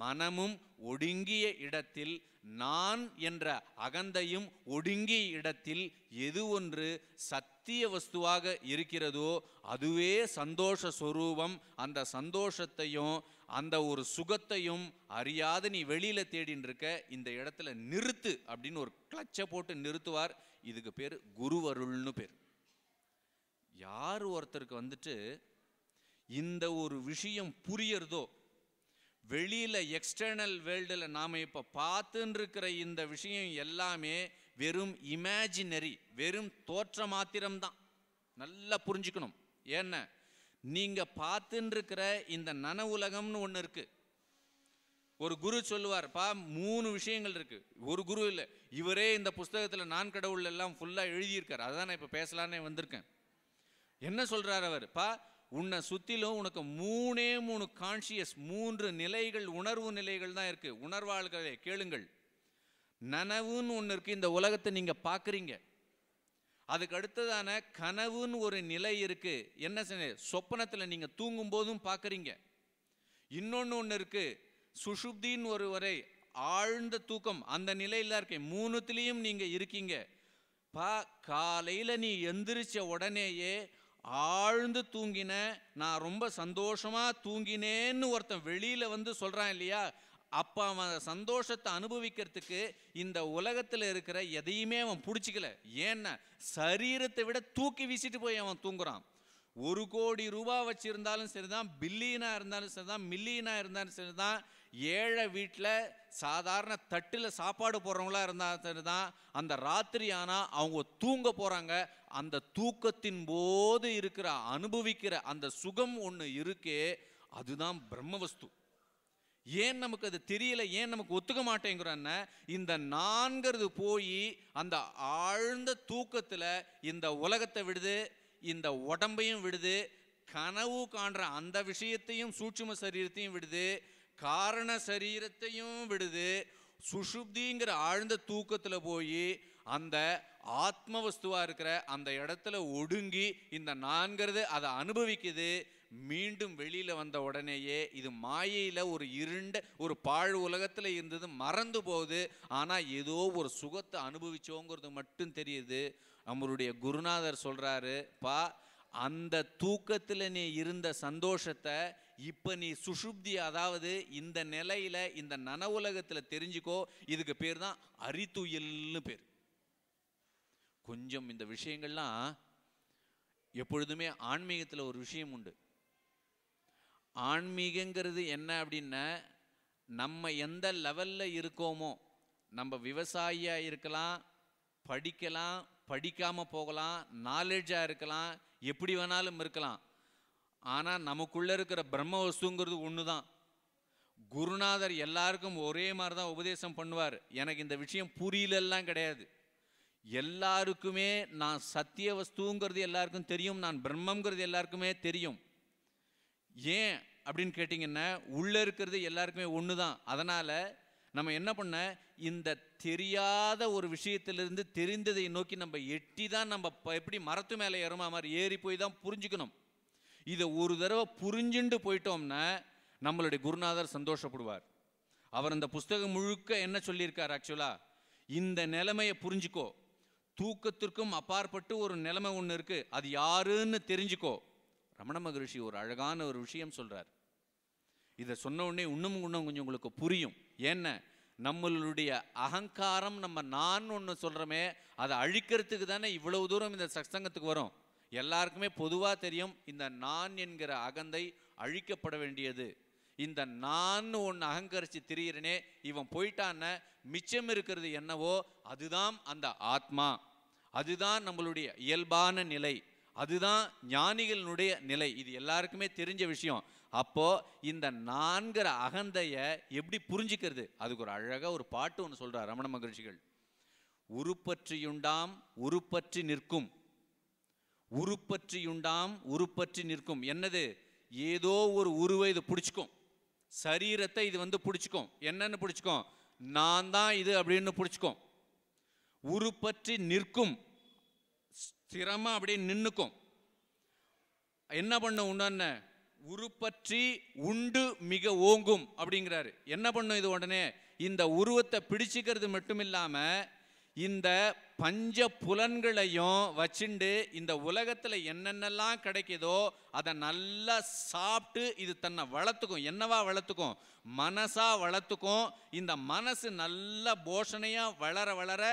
மனமும் ஒடுங்கிய இடத்தில் நான் என்ற அகந்தையும் ஒடுங்கிய இடத்தில் எது ஒன்று சத்திய வஸ்துவாக இருக்கிறதோ அதுவே சந்தோஷ சொரூபம் அந்த சந்தோஷத்தையும் அந்த ஒரு சுகத்தையும் அறியாத நீ வெளியில் தேடின்னு இருக்க இந்த இடத்துல நிறுத்து அப்படின்னு ஒரு கிளச்சை போட்டு நிறுத்துவார் இதுக்கு பேர் குருவருள்னு பேர் யார் ஒருத்தருக்கு வந்துட்டு இந்த ஒரு விஷயம் புரியறதோ வெளியில் எக்ஸ்டர்னல் வேர்ல்டில் நாம் இப்போ பார்த்துன்னு இருக்கிற இந்த விஷயம் எல்லாமே வெறும் இமேஜினரி வெறும் தோற்ற மாத்திரம்தான் நல்லா புரிஞ்சுக்கணும் ஏன்ன நீங்கள் பார்த்துன்னு இருக்கிற இந்த நன உலகம்னு ஒன்று இருக்குது ஒரு குரு சொல்லுவார்ப்பா மூணு விஷயங்கள் இருக்குது ஒரு குரு இல்லை இவரே இந்த புஸ்தகத்தில் நான் கடவுள் எல்லாம் ஃபுல்லாக எழுதியிருக்கார் அதுதான் நான் இப்போ பேசலான்னே வந்திருக்கேன் என்ன சொல்கிறார் அவர் பா உன்னை சுற்றிலும் உனக்கு மூணே மூணு கான்ஷியஸ் மூன்று நிலைகள் உணர்வு நிலைகள் தான் இருக்குது உணர்வாளர்களே கேளுங்கள் நனவுன்னு ஒன்று இருக்குது இந்த உலகத்தை நீங்கள் பார்க்குறீங்க அதுக்கு அடுத்ததான கனவுன்னு ஒரு நிலை இருக்குது என்ன செய்ய சொப்பனத்தில் நீங்கள் தூங்கும் போதும் பார்க்குறீங்க இன்னொன்று ஒன்று இருக்குது சுஷுப்தின்னு ஒரு வரை ஆழ்ந்த தூக்கம் அந்த நிலையில் இருக்கேன் மூணுத்துலேயும் நீங்கள் இருக்கீங்க பா காலையில் நீ எந்திரிச்ச உடனேயே ஆழ்ந்து தூங்கினேன் நான் ரொம்ப சந்தோஷமாக தூங்கினேன்னு ஒருத்தன் வெளியில் வந்து சொல்கிறான் இல்லையா அப்போ அவன் சந்தோஷத்தை அனுபவிக்கிறதுக்கு இந்த உலகத்தில் இருக்கிற எதையுமே அவன் பிடிச்சிக்கல ஏன்னா சரீரத்தை விட தூக்கி வீசிட்டு போய் அவன் தூங்குறான் ஒரு கோடி ரூபா வச்சுருந்தாலும் சரி தான் பில்லியனாக இருந்தாலும் சரி தான் மில்லியனாக இருந்தாலும் சரி தான் ஏழை வீட்டில் சாதாரண தட்டில் சாப்பாடு போடுறவங்களா இருந்தால் தான் அந்த ராத்திரி ஆனால் அவங்க தூங்க போகிறாங்க அந்த தூக்கத்தின் போது இருக்கிற அனுபவிக்கிற அந்த சுகம் ஒன்று இருக்கே அதுதான் பிரம்மவஸ்து ஏன் நமக்கு அது தெரியல ஏன் நமக்கு ஒத்துக்க மாட்டேங்கிறோன்ன இந்த நான்கிறது போய் அந்த ஆழ்ந்த தூக்கத்தில் இந்த உலகத்தை விடுது இந்த உடம்பையும் விடுது கனவு காண்ற அந்த விஷயத்தையும் சூட்சும சரீரத்தையும் விடுது காரண சரீரத்தையும் விடுது சுஷுப்திங்கிற ஆழ்ந்த தூக்கத்தில் போய் அந்த ஆத்ம வஸ்துவாக இருக்கிற அந்த இடத்துல ஒடுங்கி இந்த நான்கிறது அதை அனுபவிக்குது மீண்டும் வெளியில் வந்த உடனேயே இது மாயையில் ஒரு இருண்ட ஒரு பாழ் உலகத்தில் இருந்தது மறந்து போகுது ஆனால் ஏதோ ஒரு சுகத்தை அனுபவிச்சோங்கிறது மட்டும் தெரியுது நம்மளுடைய குருநாதர் சொல்கிறாரு பா அந்த தூக்கத்தில் நீ இருந்த சந்தோஷத்தை இப்போ நீ சுஷுப்தி அதாவது இந்த நிலையில் இந்த நன உலகத்தில் தெரிஞ்சுக்கோ இதுக்கு பேர் தான் அரித்துயல்னு பேர் கொஞ்சம் இந்த விஷயங்கள்லாம் எப்பொழுதுமே ஆன்மீகத்தில் ஒரு விஷயம் உண்டு ஆன்மீகங்கிறது என்ன அப்படின்னா நம்ம எந்த லெவலில் இருக்கோமோ நம்ம விவசாயியாக இருக்கலாம் படிக்கலாம் படிக்காமல் போகலாம் நாலேஜாக இருக்கலாம் எப்படி வேணாலும் இருக்கலாம் ஆனால் நமக்குள்ளே இருக்கிற பிரம்ம வஸ்துங்கிறது ஒன்று தான் குருநாதர் எல்லாருக்கும் ஒரே மாதிரி தான் உபதேசம் பண்ணுவார் எனக்கு இந்த விஷயம் புரியலெல்லாம் கிடையாது எல்லாருக்குமே நான் சத்திய வஸ்துங்கிறது எல்லாருக்கும் தெரியும் நான் பிரம்மங்கிறது எல்லாருக்குமே தெரியும் ஏன் அப்படின்னு கேட்டிங்கன்னா உள்ளே இருக்கிறது எல்லாருக்குமே ஒன்று தான் அதனால் நம்ம என்ன பண்ண இந்த தெரியாத ஒரு விஷயத்திலிருந்து தெரிந்ததை நோக்கி நம்ம எட்டி தான் நம்ம எப்படி மரத்து மேலே ஏறுமா மாதிரி ஏறி போய் தான் புரிஞ்சுக்கணும் இதை ஒரு தடவை புரிஞ்சுண்டு போயிட்டோம்னா நம்மளுடைய குருநாதர் சந்தோஷப்படுவார் அவர் அந்த புஸ்தகம் முழுக்க என்ன சொல்லியிருக்கார் ஆக்சுவலாக இந்த நிலைமையை புரிஞ்சுக்கோ தூக்கத்திற்கும் அப்பாற்பட்டு ஒரு நிலைமை ஒன்று இருக்குது அது யாருன்னு தெரிஞ்சுக்கோ ரமண மகரிஷி ஒரு அழகான ஒரு விஷயம் சொல்கிறார் இதை சொன்ன உடனே இன்னும் இன்னும் கொஞ்சம் உங்களுக்கு புரியும் ஏன்ன நம்மளுடைய அகங்காரம் நம்ம நான் ஒன்று சொல்கிறோமே அதை அழிக்கிறதுக்கு தானே இவ்வளவு தூரம் இந்த சத்சங்கத்துக்கு வரும் எல்லாருக்குமே பொதுவாக தெரியும் இந்த நான் என்கிற அகந்தை அழிக்கப்பட வேண்டியது இந்த நான் ஒன்று அகங்கரித்து திரியிறனே இவன் போயிட்டான மிச்சம் இருக்கிறது என்னவோ அதுதான் அந்த ஆத்மா அதுதான் நம்மளுடைய இயல்பான நிலை அதுதான் ஞானிகளினுடைய நிலை இது எல்லாருக்குமே தெரிஞ்ச விஷயம் அப்போது இந்த நான்கிற அகந்தையை எப்படி புரிஞ்சிக்கிறது அதுக்கு ஒரு அழகாக ஒரு பாட்டு ஒன்று சொல்கிறார் ரமண மகிழ்ச்சிகள் உருப்பற்றியுண்டாம் உருப்பற்றி நிற்கும் உருப்பற்றியுண்டாம் உருப்பற்றி நிற்கும் என்னது ஏதோ ஒரு உருவை இது பிடிச்சிக்கும் சரீரத்தை இது வந்து பிடிச்சிக்கும் என்னன்னு பிடிச்சிக்கும் நான் தான் இது அப்படின்னு பிடிச்சிக்கும் உருப்பற்றி நிற்கும் ஸ்திரமாக அப்படியே நின்றுக்கும் என்ன பண்ண உடனே உருப்பற்றி உண்டு மிக ஓங்கும் அப்படிங்கிறாரு என்ன பண்ணும் இது உடனே இந்த உருவத்தை பிடிச்சிக்கிறது மட்டும் இல்லாமல் இந்த பஞ்ச புலன்களையும் வச்சுண்டு இந்த உலகத்தில் என்னென்னலாம் கிடைக்குதோ அதை நல்லா சாப்பிட்டு இது தன்னை வளர்த்துக்கும் என்னவா வளர்த்துக்கும் மனசாக வளர்த்துக்கும் இந்த மனசு நல்ல போஷணையாக வளர வளர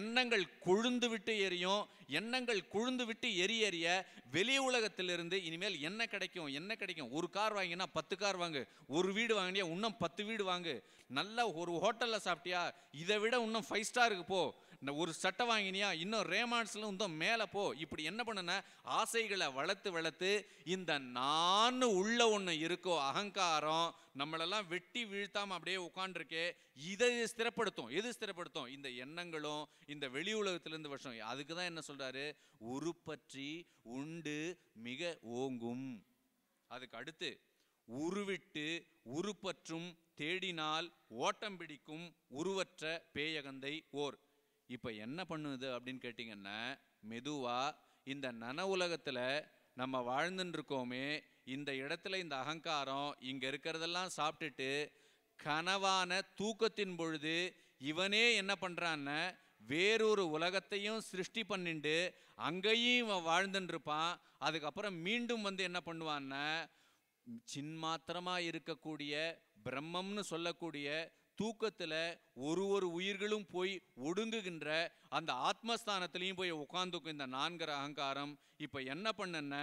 எண்ணங்கள் கொழுந்து விட்டு எரியும் எண்ணங்கள் கொழுந்து விட்டு எரிய எரிய வெளி உலகத்திலிருந்து இனிமேல் என்ன கிடைக்கும் என்ன கிடைக்கும் ஒரு கார் வாங்கினா பத்து கார் வாங்கு ஒரு வீடு வாங்கினியா இன்னும் பத்து வீடு வாங்கு நல்ல ஒரு ஹோட்டலில் சாப்பிட்டியா இதை விட இன்னும் ஃபைவ் ஸ்டாருக்கு போ இந்த ஒரு சட்டை வாங்கினியா இன்னும் ரேமான்ஸில் இருந்தோம் மேலே போ இப்படி என்ன பண்ணுன ஆசைகளை வளர்த்து வளர்த்து இந்த நான் உள்ள ஒன்று இருக்கோ அகங்காரம் நம்மளெல்லாம் வெட்டி வீழ்த்தாமல் அப்படியே உட்காண்டிருக்கே இதை ஸ்திரப்படுத்தும் எது ஸ்திரப்படுத்தும் இந்த எண்ணங்களும் இந்த வெளி உலகத்திலேருந்து வருஷம் அதுக்கு தான் என்ன சொல்கிறாரு உருப்பற்றி உண்டு மிக ஓங்கும் அதுக்கு அடுத்து உருவிட்டு உருப்பற்றும் தேடினால் ஓட்டம் பிடிக்கும் உருவற்ற பேயகந்தை ஓர் இப்போ என்ன பண்ணுது அப்படின்னு கேட்டிங்கன்னா மெதுவாக இந்த நன உலகத்தில் நம்ம வாழ்ந்துட்டுருக்கோமே இந்த இடத்துல இந்த அகங்காரம் இங்கே இருக்கிறதெல்லாம் சாப்பிட்டுட்டு கனவான தூக்கத்தின் பொழுது இவனே என்ன பண்ணுறான்னு வேறொரு உலகத்தையும் சிருஷ்டி பண்ணிண்டு அங்கேயும் இவன் வாழ்ந்துட்டுருப்பான் அதுக்கப்புறம் மீண்டும் வந்து என்ன பண்ணுவான்னு சின்மாத்திரமாக இருக்கக்கூடிய பிரம்மம்னு சொல்லக்கூடிய தூக்கத்தில் ஒரு ஒரு உயிர்களும் போய் ஒடுங்குகின்ற அந்த ஆத்மஸ்தானத்திலையும் போய் உட்காந்துக்கும் இந்த நான்கிற அகங்காரம் இப்போ என்ன பண்ணன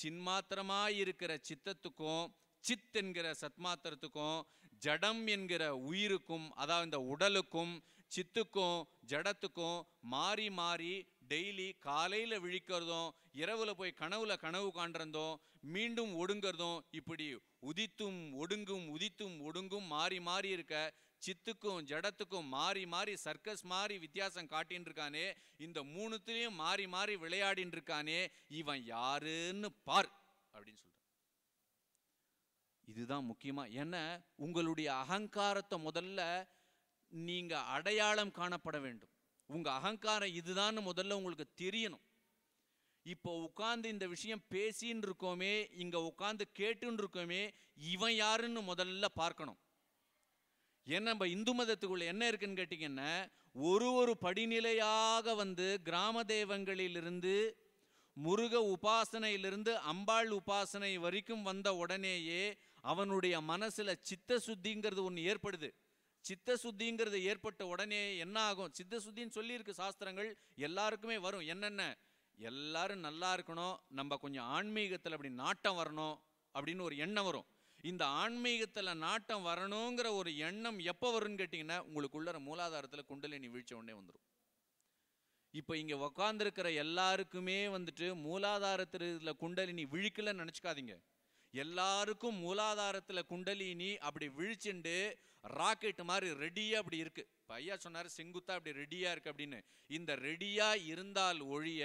சின்மாத்திரமாக இருக்கிற சித்தத்துக்கும் சித் என்கிற சத்மாத்திரத்துக்கும் ஜடம் என்கிற உயிருக்கும் அதாவது இந்த உடலுக்கும் சித்துக்கும் ஜடத்துக்கும் மாறி மாறி டெய்லி காலையில் விழிக்கிறதும் இரவில் போய் கனவுல கனவு காண்றதும் மீண்டும் ஒடுங்கிறதும் இப்படி உதித்தும் ஒடுங்கும் உதித்தும் ஒடுங்கும் மாறி மாறி இருக்க சித்துக்கும் ஜடத்துக்கும் மாறி மாறி சர்க்கஸ் மாறி வித்தியாசம் காட்டின்னு இருக்கானே இந்த மூணுத்திலையும் மாறி மாறி விளையாடின்னு இருக்கானே இவன் யாருன்னு பார் அப்படின்னு சொல்கிறான் இதுதான் முக்கியமா என்ன உங்களுடைய அகங்காரத்தை முதல்ல நீங்க அடையாளம் காணப்பட வேண்டும் உங்க அகங்காரம் இதுதான் முதல்ல உங்களுக்கு தெரியணும் இப்போ உட்காந்து இந்த விஷயம் பேசின்னு இருக்கோமே இங்கே உட்காந்து கேட்டுன்னு இருக்கோமே இவன் யாருன்னு முதல்ல பார்க்கணும் என்ன நம்ம இந்து மதத்துக்குள்ள என்ன இருக்குன்னு கேட்டிங்கன்னா ஒரு ஒரு படிநிலையாக வந்து கிராம தெய்வங்களிலிருந்து முருக உபாசனையிலிருந்து அம்பாள் உபாசனை வரைக்கும் வந்த உடனேயே அவனுடைய மனசில் சித்த சுத்திங்கிறது ஒன்று ஏற்படுது சித்த சுத்திங்கிறது ஏற்பட்ட உடனே என்ன ஆகும் சித்த சுத்தின்னு சொல்லியிருக்கு சாஸ்திரங்கள் எல்லாருக்குமே வரும் என்னென்ன எல்லாரும் நல்லா இருக்கணும் நம்ம கொஞ்சம் ஆன்மீகத்தில் அப்படி நாட்டம் வரணும் அப்படின்னு ஒரு எண்ணம் வரும் இந்த ஆன்மீகத்தில் நாட்டம் வரணுங்கிற ஒரு எண்ணம் எப்போ வரும்னு கேட்டிங்கன்னா உங்களுக்குள்ள மூலாதாரத்தில் குண்டலினி வீழ்ச்சி உடனே வந்துடும் இப்போ இங்கே உக்காந்துருக்கிற எல்லாருக்குமே வந்துட்டு மூலாதாரத்தில் குண்டலினி விழிக்கலன்னு நினச்சிக்காதீங்க எல்லாருக்கும் மூலாதாரத்தில் குண்டலினி அப்படி விழிச்சுண்டு ராக்கெட் மாதிரி ரெடியாக அப்படி இருக்குது பையா சொன்னார் செங்குத்தா அப்படி ரெடியாக இருக்கு அப்படின்னு இந்த ரெடியாக இருந்தால் ஒழிய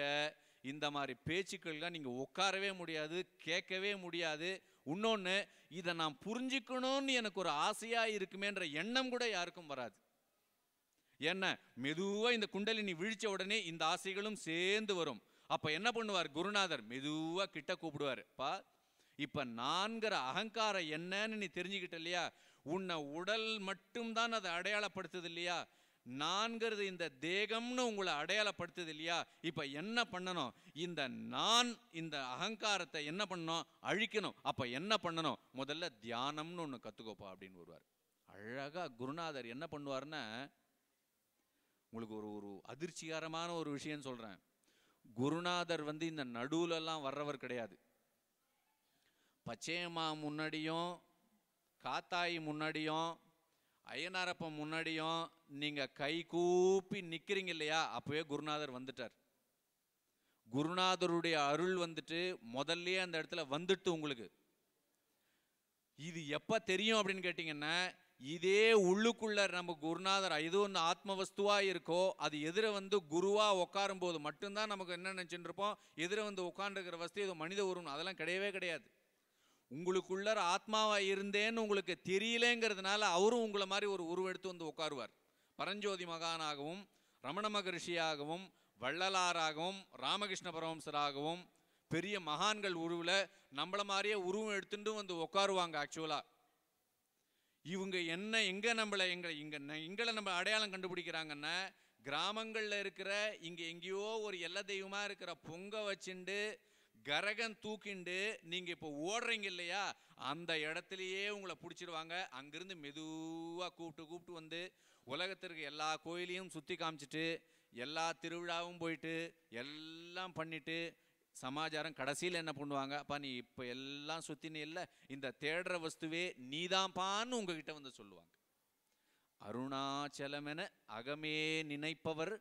இந்த மாதிரி பேச்சுக்கள்லாம் நீங்கள் உட்காரவே முடியாது கேட்கவே முடியாது இன்னொன்று இதை நான் புரிஞ்சுக்கணும்னு எனக்கு ஒரு ஆசையாக இருக்குமேன்ற எண்ணம் கூட யாருக்கும் வராது என்ன மெதுவாக இந்த குண்டலினி விழிச்ச உடனே இந்த ஆசைகளும் சேர்ந்து வரும் அப்போ என்ன பண்ணுவார் குருநாதர் மெதுவாக கிட்ட கூப்பிடுவார் பா இப்போ நான்கிற அகங்காரம் என்னன்னு நீ தெரிஞ்சுக்கிட்ட இல்லையா உன்னை உடல் மட்டும்தான் அதை அடையாளப்படுத்துது இல்லையா நான்கிறது இந்த தேகம்னு உங்களை அடையாளப்படுத்துது இல்லையா இப்போ என்ன பண்ணணும் இந்த நான் இந்த அகங்காரத்தை என்ன பண்ணணும் அழிக்கணும் அப்போ என்ன பண்ணணும் முதல்ல தியானம்னு ஒன்று கற்றுக்கோப்பா அப்படின்னு வருவார் அழகாக குருநாதர் என்ன பண்ணுவார்னா உங்களுக்கு ஒரு ஒரு அதிர்ச்சிகரமான ஒரு விஷயம் சொல்கிறேன் குருநாதர் வந்து இந்த நடுவுலலாம் வர்றவர் கிடையாது பச்சையம்மா முன்னாடியும் காத்தாயி முன்னாடியும் ஐயனாரப்பன் முன்னாடியும் நீங்கள் கை கூப்பி நிற்கிறீங்க இல்லையா அப்போவே குருநாதர் வந்துட்டார் குருநாதருடைய அருள் வந்துட்டு முதல்லையே அந்த இடத்துல வந்துட்டு உங்களுக்கு இது எப்போ தெரியும் அப்படின்னு கேட்டிங்கன்னா இதே உள்ளுக்குள்ள நம்ம குருநாதர் இது ஒன்று ஆத்ம இருக்கோ அது எதிர வந்து குருவாக உட்காரும் போது மட்டும்தான் நமக்கு என்ன நினச்சிட்டு இருப்போம் எதிர வந்து உட்காந்துருக்கிற வஸ்து ஏதோ மனித உருவம் அதெல்லாம் கிடையவே கிடையாது உங்களுக்குள்ளார ஆத்மாவாக இருந்தேன்னு உங்களுக்கு தெரியலேங்கிறதுனால அவரும் உங்களை மாதிரி ஒரு உருவெடுத்து வந்து உட்காருவார் பரஞ்சோதி மகானாகவும் ரமண மகரிஷியாகவும் வள்ளலாராகவும் ராமகிருஷ்ண பரவம்சராகவும் பெரிய மகான்கள் உருவில் நம்மளை மாதிரியே உருவம் எடுத்துட்டு வந்து உட்காருவாங்க ஆக்சுவலாக இவங்க என்ன எங்கே நம்மளை எங்களை இங்கே எங்களை நம்ம அடையாளம் கண்டுபிடிக்கிறாங்கன்னா கிராமங்களில் இருக்கிற இங்கே எங்கேயோ ஒரு எல்ல தெய்வமாக இருக்கிற பொங்க வச்சுண்டு கரகம் தூக்கிண்டு நீங்கள் இப்போ ஓடுறீங்க இல்லையா அந்த இடத்துலையே உங்களை பிடிச்சிடுவாங்க அங்கேருந்து மெதுவாக கூப்பிட்டு கூப்பிட்டு வந்து உலகத்திற்கு எல்லா கோயிலையும் சுற்றி காமிச்சிட்டு எல்லா திருவிழாவும் போயிட்டு எல்லாம் பண்ணிவிட்டு சமாச்சாரம் கடைசியில் என்ன பண்ணுவாங்க அப்பா நீ இப்போ எல்லாம் சுற்றினே இல்லை இந்த தேடுற வஸ்துவே நீதான்பான்னு உங்ககிட்ட வந்து சொல்லுவாங்க அருணாச்சலமென அகமே நினைப்பவர்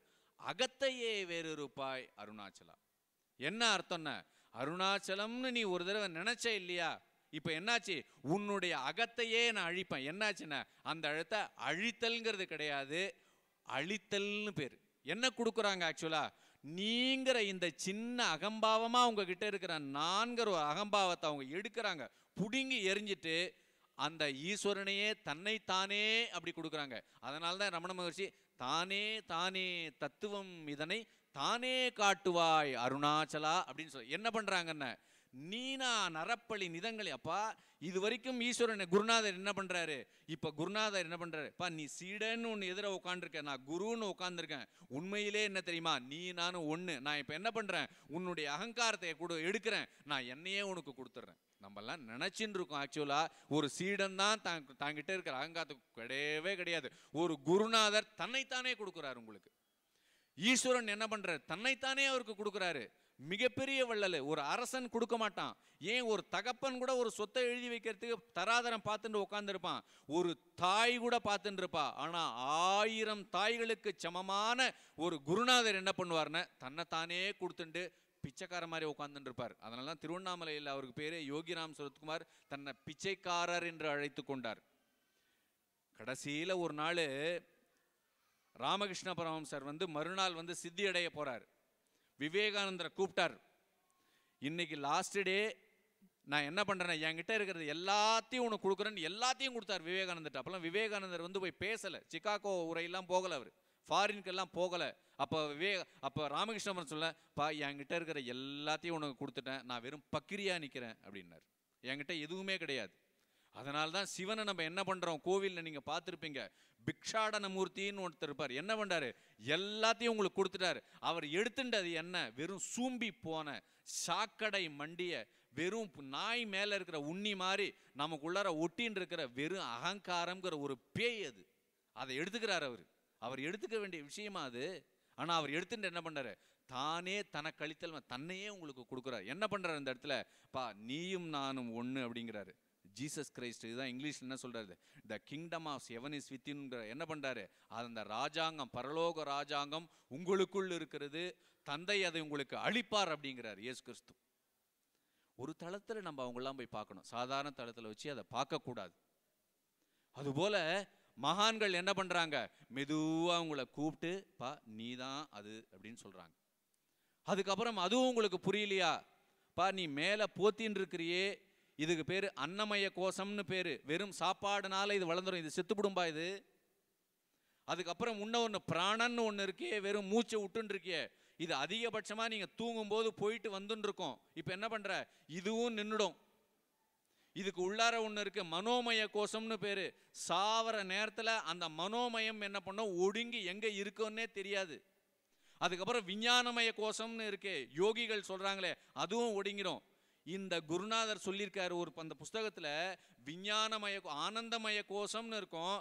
அகத்தையே வேறு இருப்பாய் அருணாச்சலம் என்ன அர்த்தம்னா அருணாச்சலம்னு நீ ஒரு தடவை நினச்ச இல்லையா இப்போ என்னாச்சு உன்னுடைய அகத்தையே நான் அழிப்பேன் என்னாச்சுன்னா அந்த அழுத்த அழித்தல்ங்கிறது கிடையாது அழித்தல்னு பேர் என்ன கொடுக்குறாங்க ஆக்சுவலாக நீங்கிற இந்த சின்ன அகம்பாவமாக உங்ககிட்ட இருக்கிற நான்கிற ஒரு அகம்பாவத்தை அவங்க எடுக்கிறாங்க புடுங்கி எரிஞ்சிட்டு அந்த ஈஸ்வரனையே தன்னை தானே அப்படி கொடுக்குறாங்க அதனால தான் ரமண மகர்ஷி தானே தானே தத்துவம் இதனை தானே காட்டுவாய் அருணாச்சலா அப்படின்னு சொல்ல என்ன பண்ணுறாங்கன்னு நீனா நரப்பள்ளி நிதங்களே அப்பா இது வரைக்கும் ஈஸ்வரன் குருநாதர் என்ன பண்ணுறாரு இப்போ குருநாதர் என்ன பண்ணுறாருப்பா நீ சீடன்னு ஒன்று எதிர உட்காந்துருக்க நான் குருன்னு உட்காந்துருக்கேன் உண்மையிலே என்ன தெரியுமா நீ நானும் ஒன்று நான் இப்போ என்ன பண்ணுறேன் உன்னுடைய அகங்காரத்தை கூட எடுக்கிறேன் நான் என்னையே உனக்கு கொடுத்துட்றேன் நம்மலாம் நினச்சின்னு இருக்கோம் ஆக்சுவலாக ஒரு சீடன் தான் தாங்கிட்ட இருக்கிற அகங்காரத்துக்கு கிடையவே கிடையாது ஒரு குருநாதர் தன்னைத்தானே கொடுக்குறாரு உங்களுக்கு ஈஸ்வரன் என்ன பண்ணுறாரு தன்னைத்தானே அவருக்கு கொடுக்குறாரு மிகப்பெரிய வள்ளல் ஒரு அரசன் கொடுக்க மாட்டான் ஏன் ஒரு தகப்பன் கூட ஒரு சொத்தை எழுதி வைக்கிறதுக்கு தராதரம் பார்த்துட்டு உட்காந்துருப்பான் ஒரு தாய் கூட பார்த்துட்டு இருப்பா ஆனால் ஆயிரம் தாய்களுக்கு சமமான ஒரு குருநாதர் என்ன பண்ணுவார்னு தன்னைத்தானே கொடுத்துட்டு பிச்சைக்கார மாதிரி உட்காந்துட்டு இருப்பார் அதனால தான் திருவண்ணாமலையில் அவருக்கு பேரே யோகிராம் சரத்குமார் தன்னை பிச்சைக்காரர் என்று அழைத்து கொண்டார் கடைசியில் ஒரு நாள் ராமகிருஷ்ண பரமஹம்சர் வந்து மறுநாள் வந்து சித்தி அடைய போகிறார் விவேகானந்தரை கூப்பிட்டார் இன்னைக்கு லாஸ்ட் டே நான் என்ன பண்ணுறேன் என்கிட்ட இருக்கிறது எல்லாத்தையும் உனக்கு கொடுக்குறேன்னு எல்லாத்தையும் கொடுத்தார் விவேகானந்தர் அப்போல்லாம் விவேகானந்தர் வந்து போய் பேசலை சிக்காகோ உரையெல்லாம் போகலை அவர் ஃபாரின்க்கெல்லாம் போகலை அப்போ விவே அப்போ ராமகிருஷ்ணபுரம் சொல்ல பா என்கிட்ட இருக்கிற எல்லாத்தையும் உனக்கு கொடுத்துட்டேன் நான் வெறும் பக்கிரியாக நிற்கிறேன் அப்படின்னார் என்கிட்ட எதுவுமே கிடையாது அதனால தான் சிவனை நம்ம என்ன பண்ணுறோம் கோவிலில் நீங்கள் பார்த்துருப்பீங்க பிக்ஷாடன மூர்த்தின்னு ஒருத்தர் இருப்பார் என்ன பண்ணுறாரு எல்லாத்தையும் உங்களுக்கு கொடுத்துட்டாரு அவர் எடுத்துட்டது என்ன வெறும் சூம்பி போன சாக்கடை மண்டிய வெறும் நாய் மேலே இருக்கிற உண்ணி மாதிரி நமக்குள்ளார ஒட்டின்னு இருக்கிற வெறும் அகங்காரங்கிற ஒரு பேய் அது அதை எடுத்துக்கிறார் அவர் அவர் எடுத்துக்க வேண்டிய விஷயமா அது ஆனால் அவர் எடுத்துட்டு என்ன பண்ணுறாரு தானே தன கழித்தல் தன்னையே உங்களுக்கு கொடுக்குறாரு என்ன பண்ணுறாரு இந்த இடத்துல பா நீயும் நானும் ஒன்று அப்படிங்கிறாரு ஜீசஸ் கிரைஸ்ட் இதுதான் இங்கிலீஷில் என்ன சொல்கிறாரு the kingdom of seven is வித்தின்ங்கிற என்ன பண்ணுறாரு அந்த ராஜாங்கம் பரலோக ராஜாங்கம் உங்களுக்குள் இருக்கிறது தந்தை அதை உங்களுக்கு அழிப்பார் அப்படிங்கிறார் இயேசு கிறிஸ்து ஒரு தளத்தில் நம்ம அவங்களாம் போய் பார்க்கணும் சாதாரண தளத்தில் வச்சு அதை பார்க்கக்கூடாது அதுபோல் மகான்கள் என்ன பண்ணுறாங்க மெதுவாக அவங்கள கூப்பிட்டு பா நீ தான் அது அப்படின்னு சொல்கிறாங்க அதுக்கப்புறம் அதுவும் உங்களுக்கு புரியலையா பா நீ மேலே போத்தின்னு இருக்கிறியே இதுக்கு பேர் அன்னமய கோஷம்னு பேர் வெறும் சாப்பாடுனால இது வளர்ந்துடும் இது செத்துப்பிடும்பா இது அதுக்கப்புறம் இன்னும் ஒன்று பிராணன்னு ஒன்று இருக்கே வெறும் மூச்சை விட்டுன்னு இது அதிகபட்சமாக நீங்கள் தூங்கும்போது போயிட்டு வந்துருக்கோம் இப்போ என்ன பண்ணுற இதுவும் நின்றுடும் இதுக்கு உள்ளார ஒன்று இருக்கு மனோமய கோஷம்னு பேர் சாவர நேரத்தில் அந்த மனோமயம் என்ன பண்ணோம் ஒடுங்கி எங்கே இருக்குன்னே தெரியாது அதுக்கப்புறம் விஞ்ஞானமய கோஷம்னு இருக்கே யோகிகள் சொல்கிறாங்களே அதுவும் ஒடுங்கிடும் இந்த குருநாதர் சொல்லியிருக்காரு ஒரு அந்த புஸ்தகத்தில் விஞ்ஞானமய ஆனந்தமய கோஷம்னு இருக்கும்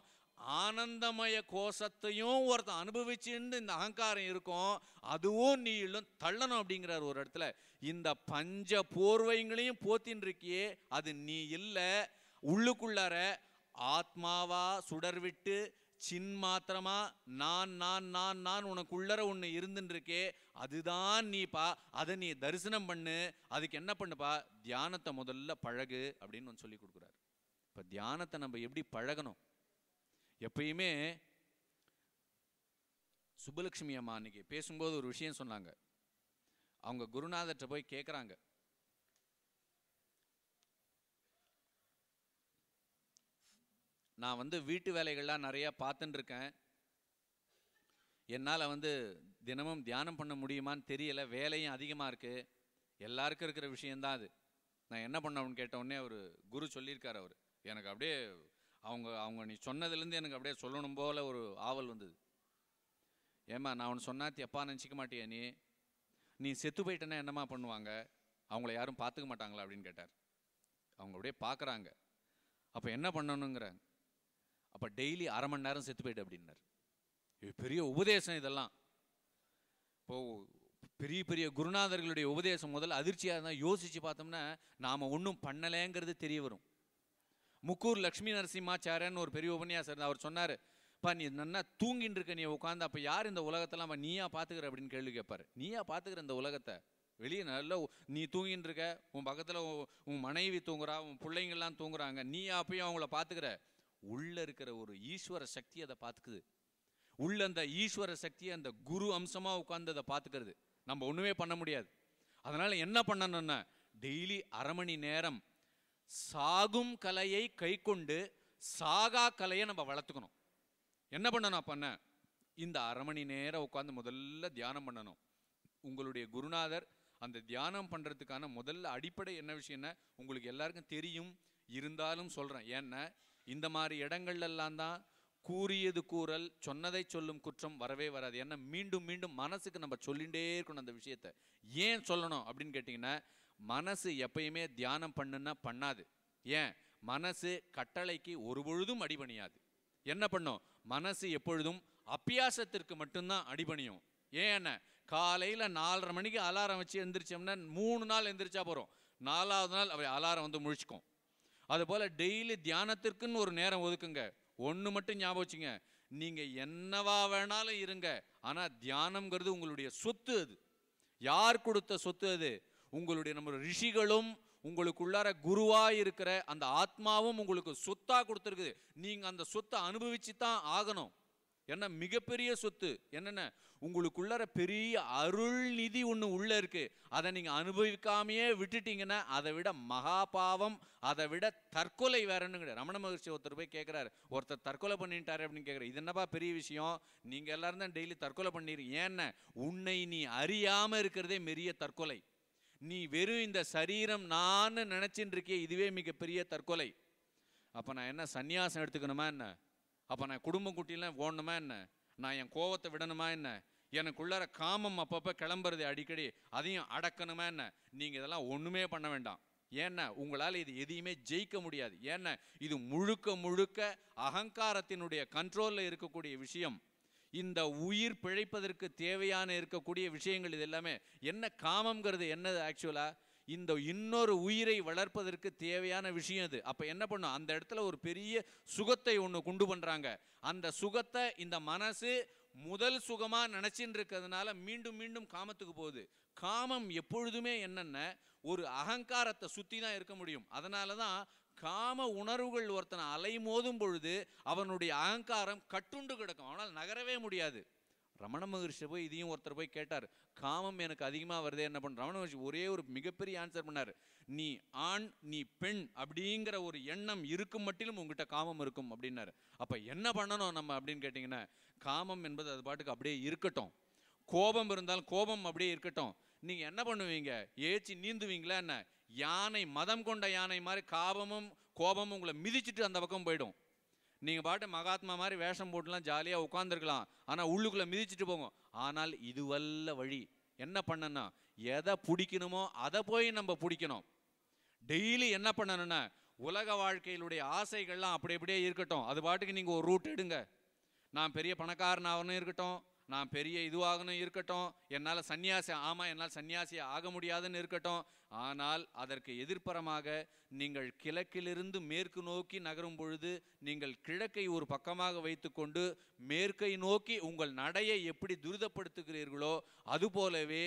ஆனந்தமய கோஷத்தையும் ஒருத்தன் அனுபவிச்சுன்னு இந்த அகங்காரம் இருக்கும் அதுவும் நீ இல்லும் தள்ளணும் அப்படிங்கிறார் ஒரு இடத்துல இந்த பஞ்ச போர்வைங்களையும் போத்தின்னு இருக்கியே அது நீ இல்லை உள்ளுக்குள்ளார ஆத்மாவா சுடர்விட்டு சின் மாத்திரமா நான் நான் நான் நான் உனக்குள்ளற ஒன்று இருந்துருக்கே அதுதான் நீப்பா அதை நீ தரிசனம் பண்ணு அதுக்கு என்ன பண்ணுப்பா தியானத்தை முதல்ல பழகு அப்படின்னு ஒன்று சொல்லி கொடுக்குறாரு இப்போ தியானத்தை நம்ம எப்படி பழகணும் எப்பயுமே சுப்புலட்சுமி அம்மா அன்னைக்கு பேசும்போது ஒரு விஷயம் சொன்னாங்க அவங்க குருநாதர்கிட்ட போய் கேட்குறாங்க நான் வந்து வீட்டு வேலைகள்லாம் நிறையா பார்த்துட்டுருக்கேன் என்னால் வந்து தினமும் தியானம் பண்ண முடியுமான்னு தெரியலை வேலையும் அதிகமாக இருக்குது எல்லாருக்கும் இருக்கிற விஷயந்தான் அது நான் என்ன பண்ணவன்னு கேட்டவுடனே அவர் குரு சொல்லியிருக்கார் அவர் எனக்கு அப்படியே அவங்க அவங்க நீ சொன்னதுலேருந்து எனக்கு அப்படியே சொல்லணும் போல் ஒரு ஆவல் வந்தது ஏம்மா நான் ஒன்று சொன்னா எப்பா நினச்சிக்க மாட்டியா நீ நீ செத்து போயிட்டேன்னா என்னம்மா பண்ணுவாங்க அவங்கள யாரும் பார்த்துக்க மாட்டாங்களா அப்படின்னு கேட்டார் அவங்க அப்படியே பார்க்குறாங்க அப்போ என்ன பண்ணணுங்கிறாங்க அப்போ டெய்லி அரை மணி நேரம் செத்து போயிட்டு அப்படின்னார் இது பெரிய உபதேசம் இதெல்லாம் இப்போது பெரிய பெரிய குருநாதர்களுடைய உபதேசம் முதல்ல அதிர்ச்சியாக இருந்தால் யோசித்து பார்த்தோம்னா நாம் ஒன்றும் பண்ணலைங்கிறது தெரிய வரும் முக்கூர் லக்ஷ்மி நரசிம்மாச்சாரன்னு ஒரு பெரிய உபன்யாசர் அவர் சொன்னார் இப்போ நீ நன்னா தூங்கின்னு இருக்க நீ உட்காந்து அப்போ யார் இந்த உலகத்தெல்லாம் நீயா பார்த்துக்கிற அப்படின்னு கேள்வி கேட்பார் நீயா பார்த்துக்கிற இந்த உலகத்தை வெளியே நல்ல நீ தூங்கின்னு இருக்க உன் பக்கத்தில் உன் மனைவி தூங்குறா உன் பிள்ளைங்கள்லாம் தூங்குறாங்க நீயா அப்பயும் அவங்கள பார்த்துக்கிற உள்ள இருக்கிற ஒரு ஈஸ்வர சக்தி அதை பார்த்துக்குது உள்ள அந்த ஈஸ்வர சக்தியை அந்த குரு அம்சமாக உட்காந்து அதை பார்த்துக்கிறது நம்ம ஒன்றுமே பண்ண முடியாது அதனால் என்ன பண்ணணும்னா டெய்லி அரை மணி நேரம் சாகும் கலையை கை கொண்டு சாகா கலையை நம்ம வளர்த்துக்கணும் என்ன பண்ணணும் பண்ண இந்த அரை மணி நேரம் உட்காந்து முதல்ல தியானம் பண்ணணும் உங்களுடைய குருநாதர் அந்த தியானம் பண்ணுறதுக்கான முதல்ல அடிப்படை என்ன விஷயம்னா உங்களுக்கு எல்லாருக்கும் தெரியும் இருந்தாலும் சொல்கிறேன் ஏன்னா இந்த மாதிரி இடங்கள்லாம் தான் கூறியது கூறல் சொன்னதை சொல்லும் குற்றம் வரவே வராது ஏன்னா மீண்டும் மீண்டும் மனசுக்கு நம்ம சொல்லிகிட்டே இருக்கணும் அந்த விஷயத்த ஏன் சொல்லணும் அப்படின்னு கேட்டிங்கன்னா மனசு எப்பயுமே தியானம் பண்ணுன்னா பண்ணாது ஏன் மனசு கட்டளைக்கு ஒரு பொழுதும் அடிபணியாது என்ன பண்ணும் மனசு எப்பொழுதும் அப்பியாசத்திற்கு மட்டும்தான் அடிபணியும் ஏன் காலையில் நாலரை மணிக்கு அலாரம் வச்சு எந்திரிச்சோம்னா மூணு நாள் எந்திரிச்சா போகிறோம் நாலாவது நாள் அவை அலாரம் வந்து முழிச்சுக்கும் அதுபோல் டெய்லி தியானத்திற்குன்னு ஒரு நேரம் ஒதுக்குங்க ஒன்று மட்டும் ஞாபகம் வச்சுங்க நீங்கள் என்னவா வேணாலும் இருங்க ஆனால் தியானம்ங்கிறது உங்களுடைய சொத்து அது யார் கொடுத்த சொத்து அது உங்களுடைய நம்ம ரிஷிகளும் உங்களுக்குள்ளார குருவாக இருக்கிற அந்த ஆத்மாவும் உங்களுக்கு சொத்தாக கொடுத்துருக்குது நீங்கள் அந்த சொத்தை அனுபவிச்சு தான் ஆகணும் ஏன்னா மிகப்பெரிய சொத்து என்னென்ன உங்களுக்குள்ளார பெரிய அருள் நிதி ஒன்று உள்ளே இருக்குது அதை நீங்கள் அனுபவிக்காமையே விட்டுட்டீங்கன்னா அதை விட மகாபாவம் அதை விட தற்கொலை வேறன்னு கிடையாது ரமண மகிழ்ச்சி ஒருத்தர் போய் கேட்குறாரு ஒருத்தர் தற்கொலை பண்ணிட்டாரு அப்படின்னு கேட்குறாரு இது என்னப்பா பெரிய விஷயம் நீங்கள் எல்லாரும் தான் டெய்லி தற்கொலை பண்ணிடுங்க ஏன்ன உன்னை நீ அறியாமல் இருக்கிறதே மெரிய தற்கொலை நீ வெறும் இந்த சரீரம் நான் நினச்சின்னு இருக்கிய இதுவே மிகப்பெரிய தற்கொலை அப்போ நான் என்ன சன்னியாசம் எடுத்துக்கணுமா என்ன அப்போ நான் குடும்ப குட்டிலாம் ஓடணுமா என்ன நான் என் கோவத்தை விடணுமா என்ன எனக்குள்ளார காமம் அப்பப்போ கிளம்புறது அடிக்கடி அதையும் அடக்கணுமா என்ன நீங்கள் இதெல்லாம் ஒன்றுமே பண்ண வேண்டாம் ஏன்னா உங்களால் இது எதையுமே ஜெயிக்க முடியாது ஏன்னா இது முழுக்க முழுக்க அகங்காரத்தினுடைய கண்ட்ரோலில் இருக்கக்கூடிய விஷயம் இந்த உயிர் பிழைப்பதற்கு தேவையான இருக்கக்கூடிய விஷயங்கள் இது எல்லாமே என்ன காமங்கிறது என்னது ஆக்சுவலாக இந்த இன்னொரு உயிரை வளர்ப்பதற்கு தேவையான விஷயம் அது அப்போ என்ன பண்ணும் அந்த இடத்துல ஒரு பெரிய சுகத்தை ஒன்று கொண்டு பண்ணுறாங்க அந்த சுகத்தை இந்த மனசு முதல் சுகமாக நினச்சின்னு இருக்கிறதுனால மீண்டும் மீண்டும் காமத்துக்கு போகுது காமம் எப்பொழுதுமே என்னென்ன ஒரு அகங்காரத்தை சுற்றி தான் இருக்க முடியும் அதனால தான் காம உணர்வுகள் ஒருத்தனை மோதும் பொழுது அவனுடைய அகங்காரம் கட்டுண்டு கிடக்கும் அவனால் நகரவே முடியாது ரமண மகர்ஷி போய் இதையும் ஒருத்தர் போய் கேட்டார் காமம் எனக்கு அதிகமாக வருதே என்ன பண்ண ரமண மகர்ஷி ஒரே ஒரு மிகப்பெரிய ஆன்சர் பண்ணார் நீ ஆண் நீ பெண் அப்படிங்கிற ஒரு எண்ணம் இருக்கும் மட்டிலும் உங்ககிட்ட காமம் இருக்கும் அப்படின்னாரு அப்போ என்ன பண்ணணும் நம்ம அப்படின்னு கேட்டிங்கன்னா காமம் என்பது அது பாட்டுக்கு அப்படியே இருக்கட்டும் கோபம் இருந்தாலும் கோபம் அப்படியே இருக்கட்டும் நீங்கள் என்ன பண்ணுவீங்க ஏச்சி நீந்துவீங்களா என்ன யானை மதம் கொண்ட யானை மாதிரி காபமும் கோபமும் உங்களை மிதிச்சுட்டு அந்த பக்கம் போயிடும் நீங்கள் பாட்டு மகாத்மா மாதிரி வேஷம் போட்டுலாம் ஜாலியாக உட்காந்துருக்கலாம் ஆனால் உள்ளுக்குள்ளே மிதிச்சுட்டு போகும் ஆனால் இதுவல்ல வழி என்ன பண்ணனா எதை பிடிக்கணுமோ அதை போய் நம்ம பிடிக்கணும் டெய்லி என்ன பண்ணணும்னா உலக வாழ்க்கையிலுடைய ஆசைகள்லாம் அப்படி அப்படியே இருக்கட்டும் அது பாட்டுக்கு நீங்கள் ஒரு ரூட் எடுங்க நான் பெரிய பணக்காரனாகனும் இருக்கட்டும் நான் பெரிய இதுவாகணும் இருக்கட்டும் என்னால் சன்னியாசி ஆமாம் என்னால் சன்னியாசி ஆக முடியாதுன்னு இருக்கட்டும் ஆனால் அதற்கு எதிர்ப்புறமாக நீங்கள் கிழக்கிலிருந்து மேற்கு நோக்கி நகரும் பொழுது நீங்கள் கிழக்கை ஒரு பக்கமாக வைத்துக்கொண்டு மேற்கை நோக்கி உங்கள் நடையை எப்படி துரிதப்படுத்துகிறீர்களோ அதுபோலவே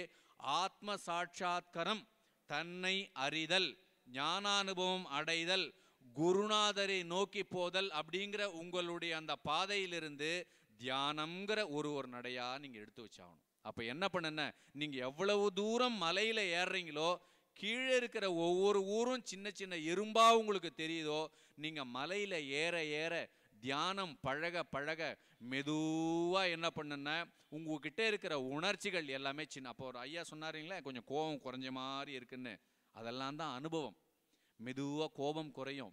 ஆத்ம சாட்சாத்கரம் தன்னை அறிதல் ஞானானுபவம் அடைதல் குருநாதரை நோக்கி போதல் அப்படிங்கிற உங்களுடைய அந்த பாதையிலிருந்து தியானம்ங்கிற ஒரு ஒரு நடையாக நீங்கள் எடுத்து வச்சாகணும் அப்போ என்ன பண்ணுன நீங்கள் எவ்வளவு தூரம் மலையில் ஏறுறீங்களோ கீழே இருக்கிற ஒவ்வொரு ஊரும் சின்ன சின்ன எறும்பா உங்களுக்கு தெரியுதோ நீங்கள் மலையில் ஏற ஏற தியானம் பழக பழக மெதுவாக என்ன பண்ணுன்னா உங்ககிட்ட இருக்கிற உணர்ச்சிகள் எல்லாமே சின்ன அப்போ ஒரு ஐயா சொன்னாருங்களே கொஞ்சம் கோபம் குறைஞ்ச மாதிரி இருக்குன்னு அதெல்லாம் தான் அனுபவம் மெதுவாக கோபம் குறையும்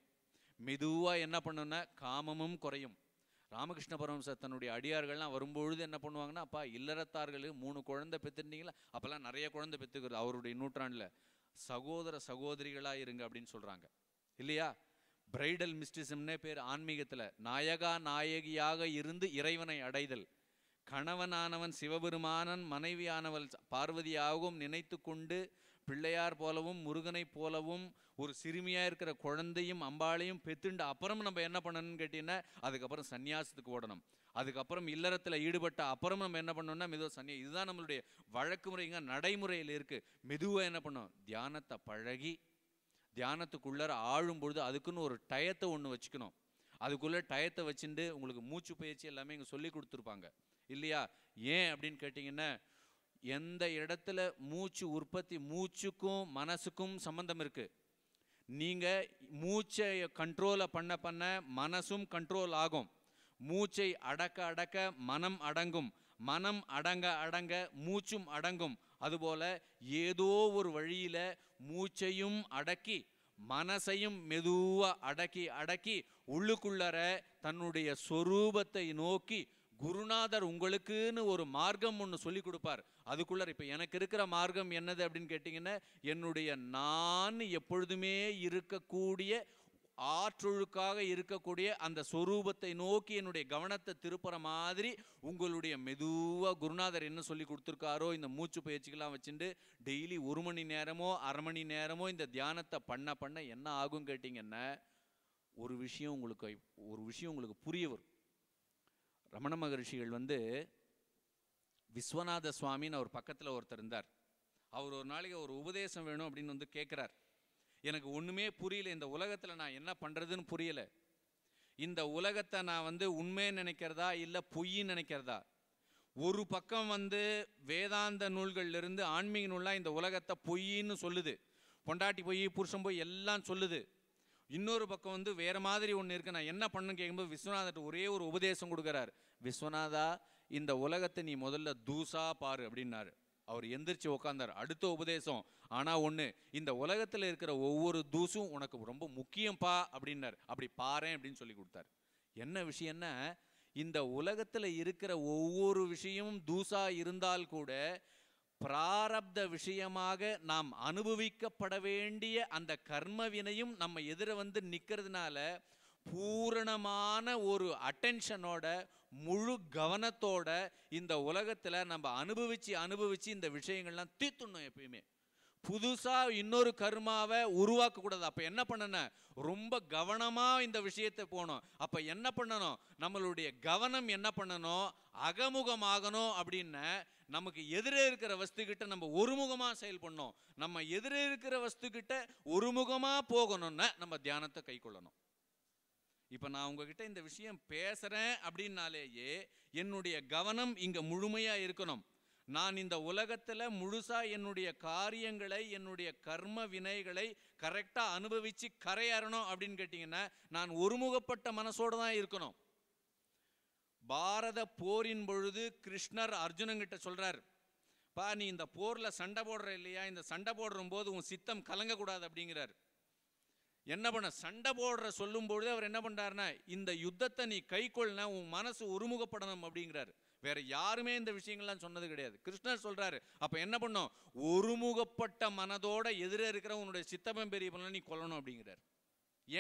மெதுவாக என்ன பண்ணுன்னா காமமும் குறையும் ராமகிருஷ்ண பரமசர் தன்னுடைய அடியார்கள்லாம் வரும்பொழுது என்ன பண்ணுவாங்கன்னா அப்பா இல்லறத்தார்கள் மூணு குழந்தை பெற்றுருந்தீங்களா அப்போல்லாம் நிறைய குழந்தை பெற்றுக்கிறது அவருடைய நூற்றாண்டில் சகோதர சகோதரிகளாக இருங்க அப்படின்னு சொல்கிறாங்க இல்லையா பிரைடல் மிஸ்டிசம்னே பேர் ஆன்மீகத்தில் நாயகா நாயகியாக இருந்து இறைவனை அடைதல் கணவனானவன் சிவபெருமானன் மனைவியானவள் பார்வதியாகவும் நினைத்து கொண்டு பிள்ளையார் போலவும் முருகனை போலவும் ஒரு சிறுமியாக இருக்கிற குழந்தையும் அம்பாளையும் பெத்துண்டு அப்புறம் நம்ம என்ன பண்ணணும்னு கேட்டீங்கன்னா அதுக்கப்புறம் சன்னியாசத்துக்கு ஓடணும் அதுக்கப்புறம் இல்லறத்தில் ஈடுபட்ட அப்புறம் நம்ம என்ன பண்ணணும்னா மெதுவாக சன்னியா இதுதான் நம்மளுடைய வழக்கு முறைங்க நடைமுறையில் இருக்குது மெதுவாக என்ன பண்ணோம் தியானத்தை பழகி தியானத்துக்குள்ளார ஆழும் பொழுது அதுக்குன்னு ஒரு டயத்தை ஒன்று வச்சுக்கணும் அதுக்குள்ளே டயத்தை வச்சுட்டு உங்களுக்கு மூச்சு பயிற்சி எல்லாமே இங்கே சொல்லி கொடுத்துருப்பாங்க இல்லையா ஏன் அப்படின்னு கேட்டிங்கன்னா எந்த இடத்துல மூச்சு உற்பத்தி மூச்சுக்கும் மனசுக்கும் சம்பந்தம் இருக்குது நீங்கள் மூச்சை கண்ட்ரோலை பண்ண பண்ண மனசும் கண்ட்ரோல் ஆகும் மூச்சை அடக்க அடக்க மனம் அடங்கும் மனம் அடங்க அடங்க மூச்சும் அடங்கும் அதுபோல் ஏதோ ஒரு வழியில் மூச்சையும் அடக்கி மனசையும் மெதுவாக அடக்கி அடக்கி உள்ளுக்குள்ளற தன்னுடைய சொரூபத்தை நோக்கி குருநாதர் உங்களுக்குன்னு ஒரு மார்க்கம் ஒன்று சொல்லி கொடுப்பார் அதுக்குள்ளார் இப்போ எனக்கு இருக்கிற மார்க்கம் என்னது அப்படின்னு கேட்டிங்கன்னா என்னுடைய நான் எப்பொழுதுமே இருக்கக்கூடிய ஆற்றொழுக்காக இருக்கக்கூடிய அந்த சொரூபத்தை நோக்கி என்னுடைய கவனத்தை திருப்புற மாதிரி உங்களுடைய மெதுவாக குருநாதர் என்ன சொல்லி கொடுத்துருக்காரோ இந்த மூச்சு பயிற்சிகள்லாம் வச்சுட்டு டெய்லி ஒரு மணி நேரமோ அரை மணி நேரமோ இந்த தியானத்தை பண்ண பண்ண என்ன ஆகும் கேட்டிங்கன்னா ஒரு விஷயம் உங்களுக்கு ஒரு விஷயம் உங்களுக்கு புரிய வரும் ரமண மகரிஷிகள் வந்து விஸ்வநாத சுவாமின்னு அவர் பக்கத்தில் ஒருத்தர் இருந்தார் அவர் ஒரு நாளைக்கு ஒரு உபதேசம் வேணும் அப்படின்னு வந்து கேட்குறார் எனக்கு ஒன்றுமே புரியல இந்த உலகத்தில் நான் என்ன பண்ணுறதுன்னு புரியலை இந்த உலகத்தை நான் வந்து உண்மையு நினைக்கிறதா இல்லை பொய்ன்னு நினைக்கிறதா ஒரு பக்கம் வந்து வேதாந்த நூல்கள்லேருந்து ஆன்மீக நூலாக இந்த உலகத்தை பொய்ன்னு சொல்லுது பொண்டாட்டி பொய் புருஷன் போய் எல்லாம் சொல்லுது இன்னொரு பக்கம் வந்து வேறு மாதிரி ஒன்று இருக்குது நான் என்ன பண்ணுன்னு கேட்கும்போது விஸ்வநாதர்கிட்ட ஒரே ஒரு உபதேசம் கொடுக்குறாரு விஸ்வநாதா இந்த உலகத்தை நீ முதல்ல தூசா பாரு அப்படின்னாரு அவர் எந்திரிச்சு உக்காந்தார் அடுத்த உபதேசம் ஆனால் ஒன்று இந்த உலகத்தில் இருக்கிற ஒவ்வொரு தூசும் உனக்கு ரொம்ப முக்கியம்ப்பா அப்படின்னார் அப்படி பாரு அப்படின்னு சொல்லி கொடுத்தாரு என்ன விஷயம்னா இந்த உலகத்தில் இருக்கிற ஒவ்வொரு விஷயமும் தூசா இருந்தால் கூட பிராரப்த விஷயமாக நாம் அனுபவிக்கப்பட வேண்டிய அந்த கர்ம வினையும் நம்ம எதிர வந்து நிற்கிறதுனால பூரணமான ஒரு அட்டென்ஷனோட முழு கவனத்தோட இந்த உலகத்தில் நம்ம அனுபவித்து அனுபவித்து இந்த விஷயங்கள்லாம் தீத்துணும் எப்பயுமே புதுசாக இன்னொரு கர்மாவை உருவாக்கக்கூடாது அப்போ என்ன பண்ணணும் ரொம்ப கவனமாக இந்த விஷயத்தை போகணும் அப்போ என்ன பண்ணணும் நம்மளுடைய கவனம் என்ன பண்ணணும் அகமுகமாகணும் அப்படின்னு நமக்கு எதிரே இருக்கிற வஸ்துக்கிட்ட நம்ம ஒருமுகமாக செயல்படணும் நம்ம எதிரே இருக்கிற வஸ்துக்கிட்ட ஒருமுகமாக போகணும்னா நம்ம தியானத்தை கை கொள்ளணும் இப்போ நான் உங்ககிட்ட இந்த விஷயம் பேசுகிறேன் அப்படின்னாலேயே என்னுடைய கவனம் இங்கே முழுமையாக இருக்கணும் நான் இந்த உலகத்தில் முழுசாக என்னுடைய காரியங்களை என்னுடைய கர்ம வினைகளை கரெக்டாக அனுபவித்து கரையறணும் அப்படின்னு கேட்டிங்கன்னா நான் ஒருமுகப்பட்ட மனசோடு தான் இருக்கணும் பாரத போரின் பொழுது கிருஷ்ணர் அர்ஜுனங்கிட்ட சொல்கிறார் பா நீ இந்த போரில் சண்டை போடுற இல்லையா இந்த சண்டை போடுற போது உன் சித்தம் கலங்கக்கூடாது அப்படிங்கிறார் என்ன பண்ண சண்டை போடுற சொல்லும் பொழுது அவர் என்ன பண்ணுறாருனா இந்த யுத்தத்தை நீ கொள்ள உன் மனசு ஒருமுகப்படணும் அப்படிங்கிறார் வேற யாருமே இந்த விஷயங்கள்லாம் சொன்னது கிடையாது கிருஷ்ணர் சொல்கிறாரு அப்போ என்ன பண்ணும் ஒருமுகப்பட்ட மனதோட எதிரே இருக்கிற உன்னுடைய சித்தமம் பெரிய நீ கொல்லணும் அப்படிங்கிறார்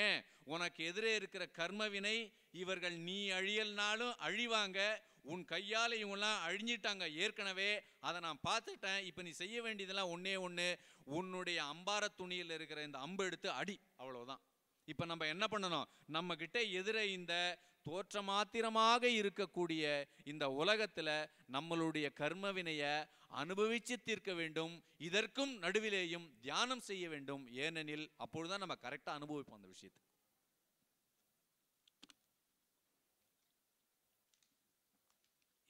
ஏன் உனக்கு எதிரே இருக்கிற கர்மவினை இவர்கள் நீ அழியல்னாலும் அழிவாங்க உன் கையால் இவங்களாம் அழிஞ்சிட்டாங்க ஏற்கனவே அதை நான் பார்த்துட்டேன் இப்போ நீ செய்ய வேண்டியதெல்லாம் ஒன்றே ஒன்று உன்னுடைய அம்பார துணியில் இருக்கிற இந்த அம்பு எடுத்து அடி அவ்வளோதான் இப்போ நம்ம என்ன பண்ணணும் நம்மக்கிட்ட எதிரே இந்த தோற்ற மாத்திரமாக இருக்கக்கூடிய இந்த உலகத்தில் நம்மளுடைய கர்ம வினையை அனுபவிச்சு தீர்க்க வேண்டும் இதற்கும் நடுவிலேயும் தியானம் செய்ய வேண்டும் ஏனெனில் அப்பொழுதுதான் நம்ம கரெக்டாக அனுபவிப்போம் அந்த விஷயத்தை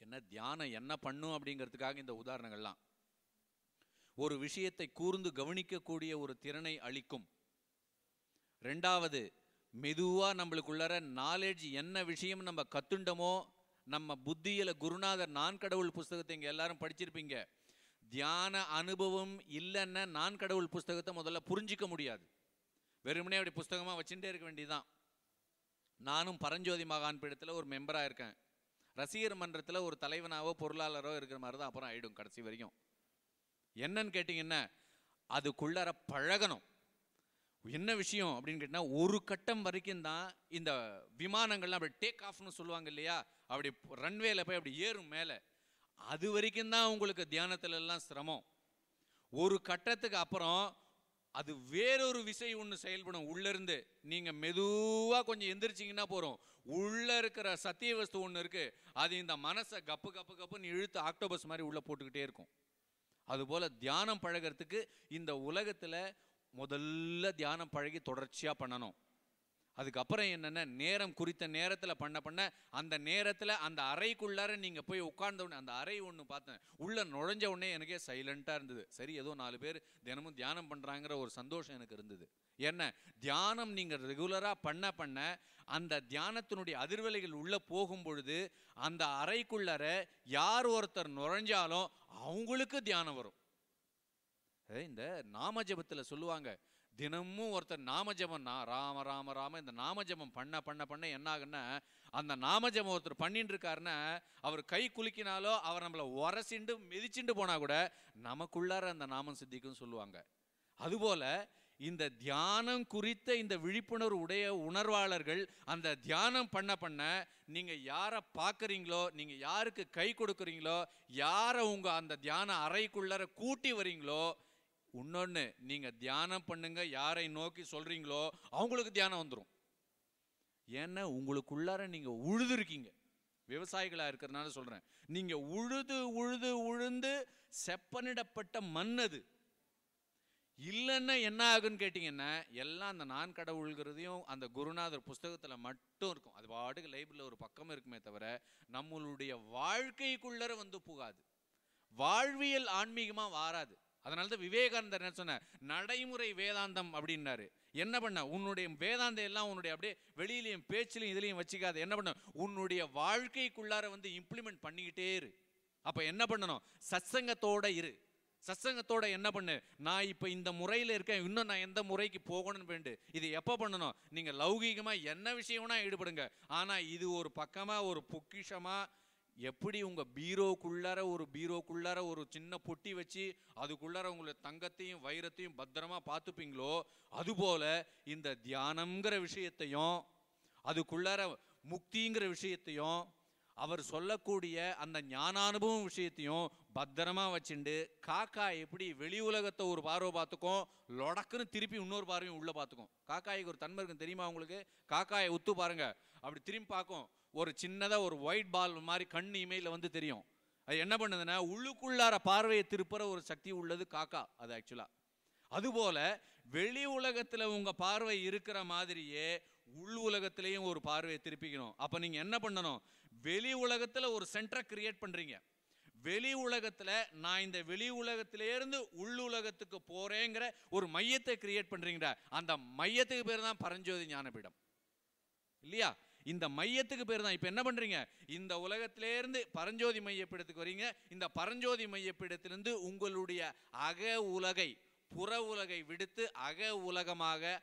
என்ன தியானம் என்ன பண்ணும் அப்படிங்கிறதுக்காக இந்த உதாரணங்கள்லாம் ஒரு விஷயத்தை கூர்ந்து கவனிக்கக்கூடிய ஒரு திறனை அளிக்கும் ரெண்டாவது மெதுவாக நம்மளுக்குள்ளார நாலேஜ் என்ன விஷயம் நம்ம கத்துண்டோமோ நம்ம புத்தியில் குருநாதர் நான் கடவுள் புஸ்தகத்தை இங்கே எல்லாரும் படிச்சிருப்பீங்க தியான அனுபவம் இல்லைன்னா நான் கடவுள் புஸ்தகத்தை முதல்ல புரிஞ்சிக்க முடியாது வெறுமனே அப்படி புஸ்தகமாக வச்சுட்டே இருக்க வேண்டியதுதான் நானும் பரஞ்சோதி மகான் பீடத்தில் ஒரு மெம்பராக இருக்கேன் ரசிகர் மன்றத்தில் ஒரு தலைவனாவோ பொருளாளரோ இருக்கிற மாதிரி தான் அப்புறம் ஆகிடும் கடைசி வரைக்கும் என்னன்னு கேட்டிங்கன்னா அதுக்குள்ளார பழகணும் என்ன விஷயம் அப்படின்னு கேட்டால் ஒரு கட்டம் வரைக்கும் தான் இந்த விமானங்கள்லாம் அப்படி டேக் ஆஃப்னு சொல்லுவாங்க இல்லையா அப்படி ரன்வேல போய் அப்படி ஏறும் மேலே அது வரைக்கும் தான் உங்களுக்கு தியானத்துலலாம் சிரமம் ஒரு கட்டத்துக்கு அப்புறம் அது வேறொரு விசை ஒன்று செயல்படும் உள்ளேருந்து நீங்கள் மெதுவாக கொஞ்சம் எந்திரிச்சிங்கன்னா போகிறோம் உள்ளே இருக்கிற சத்திய வஸ்து ஒன்று இருக்குது அது இந்த மனசை கப்பு கப்பு கப்புன்னு இழுத்து ஆக்டோபஸ் மாதிரி உள்ளே போட்டுக்கிட்டே இருக்கும் அதுபோல் தியானம் பழகிறதுக்கு இந்த உலகத்தில் முதல்ல தியானம் பழகி தொடர்ச்சியாக பண்ணணும் அதுக்கப்புறம் என்னென்ன நேரம் குறித்த நேரத்தில் பண்ண பண்ண அந்த நேரத்தில் அந்த அறைக்குள்ளார நீங்கள் போய் உட்கார்ந்த உடனே அந்த அறை ஒன்று பார்த்தேன் உள்ளே நுழைஞ்ச உடனே எனக்கே சைலண்ட்டாக இருந்தது சரி ஏதோ நாலு பேர் தினமும் தியானம் பண்ணுறாங்கிற ஒரு சந்தோஷம் எனக்கு இருந்தது என்ன தியானம் நீங்கள் ரெகுலராக பண்ண பண்ண அந்த தியானத்தினுடைய அதிர்வலைகள் உள்ளே போகும் பொழுது அந்த அறைக்குள்ளார யார் ஒருத்தர் நுழைஞ்சாலும் அவங்களுக்கு தியானம் வரும் இந்த நாமஜபத்தில் சொல்லுவாங்க தினமும் ஒருத்தர் நாமஜபம் நான் ராம ராம ராம இந்த நாமஜபம் பண்ண பண்ண பண்ண என்ன ஆகுன்னா அந்த நாமஜபம் ஒருத்தர் பண்ணிட்டு இருக்காருன்னா அவர் கை குலுக்கினாலோ அவர் நம்மளை உரசிண்டு மிதிச்சுண்டு போனால் கூட நமக்குள்ளார அந்த நாமம் சித்திக்கும் சொல்லுவாங்க அதுபோல இந்த தியானம் குறித்த இந்த விழிப்புணர்வு உடைய உணர்வாளர்கள் அந்த தியானம் பண்ண பண்ண நீங்கள் யாரை பார்க்குறீங்களோ நீங்கள் யாருக்கு கை கொடுக்குறீங்களோ யாரை உங்கள் அந்த தியான அறைக்குள்ளார கூட்டி வரீங்களோ இன்னொன்று நீங்கள் தியானம் பண்ணுங்க யாரை நோக்கி சொல்கிறீங்களோ அவங்களுக்கு தியானம் வந்துடும் ஏன்னா உங்களுக்குள்ளார நீங்கள் உழுதுருக்கீங்க விவசாயிகளாக இருக்கிறதுனால சொல்கிறேன் நீங்கள் உழுது உழுது உழுந்து செப்பனிடப்பட்ட மண் அது இல்லைன்னா என்ன ஆகுன்னு கேட்டிங்கன்னா எல்லாம் அந்த நான் கடவுள்கிறதையும் அந்த குருநாதர் புஸ்தகத்தில் மட்டும் இருக்கும் அது பாட்டுக்கு லைப்ரரியில் ஒரு பக்கம் இருக்குமே தவிர நம்மளுடைய வாழ்க்கைக்குள்ளர வந்து புகாது வாழ்வியல் ஆன்மீகமாக வாராது அதனால தான் விவேகானந்தர் என்ன சொன்னார் நடைமுறை வேதாந்தம் அப்படின்னாரு என்ன பண்ண உன்னுடைய வேதாந்தம் எல்லாம் உன்னுடைய அப்படியே வெளியிலையும் பேச்சிலையும் இதுலையும் வச்சுக்காது என்ன பண்ண உன்னுடைய வாழ்க்கைக்குள்ளார வந்து இம்ப்ளிமெண்ட் பண்ணிக்கிட்டே இரு அப்போ என்ன பண்ணணும் சத்சங்கத்தோட இரு சத்சங்கத்தோட என்ன பண்ணு நான் இப்போ இந்த முறையில் இருக்கேன் இன்னும் நான் எந்த முறைக்கு போகணும்னு வேண்டு இது எப்போ பண்ணணும் நீங்கள் லௌகீகமாக என்ன விஷயம்னா ஈடுபடுங்க ஆனால் இது ஒரு பக்கமாக ஒரு பொக்கிஷமாக எப்படி உங்கள் பீரோக்குள்ளார ஒரு பீரோக்குள்ளார ஒரு சின்ன பொட்டி வச்சு அதுக்குள்ளார உங்களை தங்கத்தையும் வைரத்தையும் பத்திரமா பார்த்துப்பீங்களோ அதுபோல இந்த தியானங்கிற விஷயத்தையும் அதுக்குள்ளார முக்திங்கிற விஷயத்தையும் அவர் சொல்லக்கூடிய அந்த ஞானானுபவம் விஷயத்தையும் பத்திரமா வச்சுண்டு காக்கா எப்படி வெளி உலகத்தை ஒரு பார்வை பார்த்துக்கும் லொடக்குன்னு திருப்பி இன்னொரு பார்வையும் உள்ளே பார்த்துக்கும் காக்காய்க்கு ஒரு தன்மை இருக்கும் தெரியுமா உங்களுக்கு காக்காயை உத்து பாருங்க அப்படி திரும்பி பார்க்கும் ஒரு சின்னதாக ஒரு ஒயிட் பால் மாதிரி கண் இமையில வந்து தெரியும் அது என்ன பண்ணுதுன்னா உள்ளுக்குள்ளார பார்வையை திருப்புற ஒரு சக்தி உள்ளது காக்கா அது ஆக்சுவலாக அதுபோல் வெளி உலகத்தில் உங்கள் பார்வை இருக்கிற மாதிரியே உள் உலகத்திலையும் ஒரு பார்வையை திருப்பிக்கணும் அப்போ நீங்கள் என்ன பண்ணணும் வெளி உலகத்தில் ஒரு சென்டரை கிரியேட் பண்ணுறீங்க வெளி உலகத்தில் நான் இந்த வெளி உலகத்திலேருந்து உள்ளுலகத்துக்கு போகிறேங்கிற ஒரு மையத்தை கிரியேட் பண்ணுறீங்கடா அந்த மையத்துக்கு பேர் தான் பரஞ்சோதி ஞானபீடம் இல்லையா இந்த மையத்துக்கு பேர் தான் இப்போ என்ன பண்ணுறீங்க இந்த உலகத்திலேருந்து பரஞ்சோதி மையப்பீடத்துக்கு வரீங்க இந்த பரஞ்சோதி மையப்பீடத்திலிருந்து உங்களுடைய அக உலகை புற உலகை விடுத்து அக உலகமாக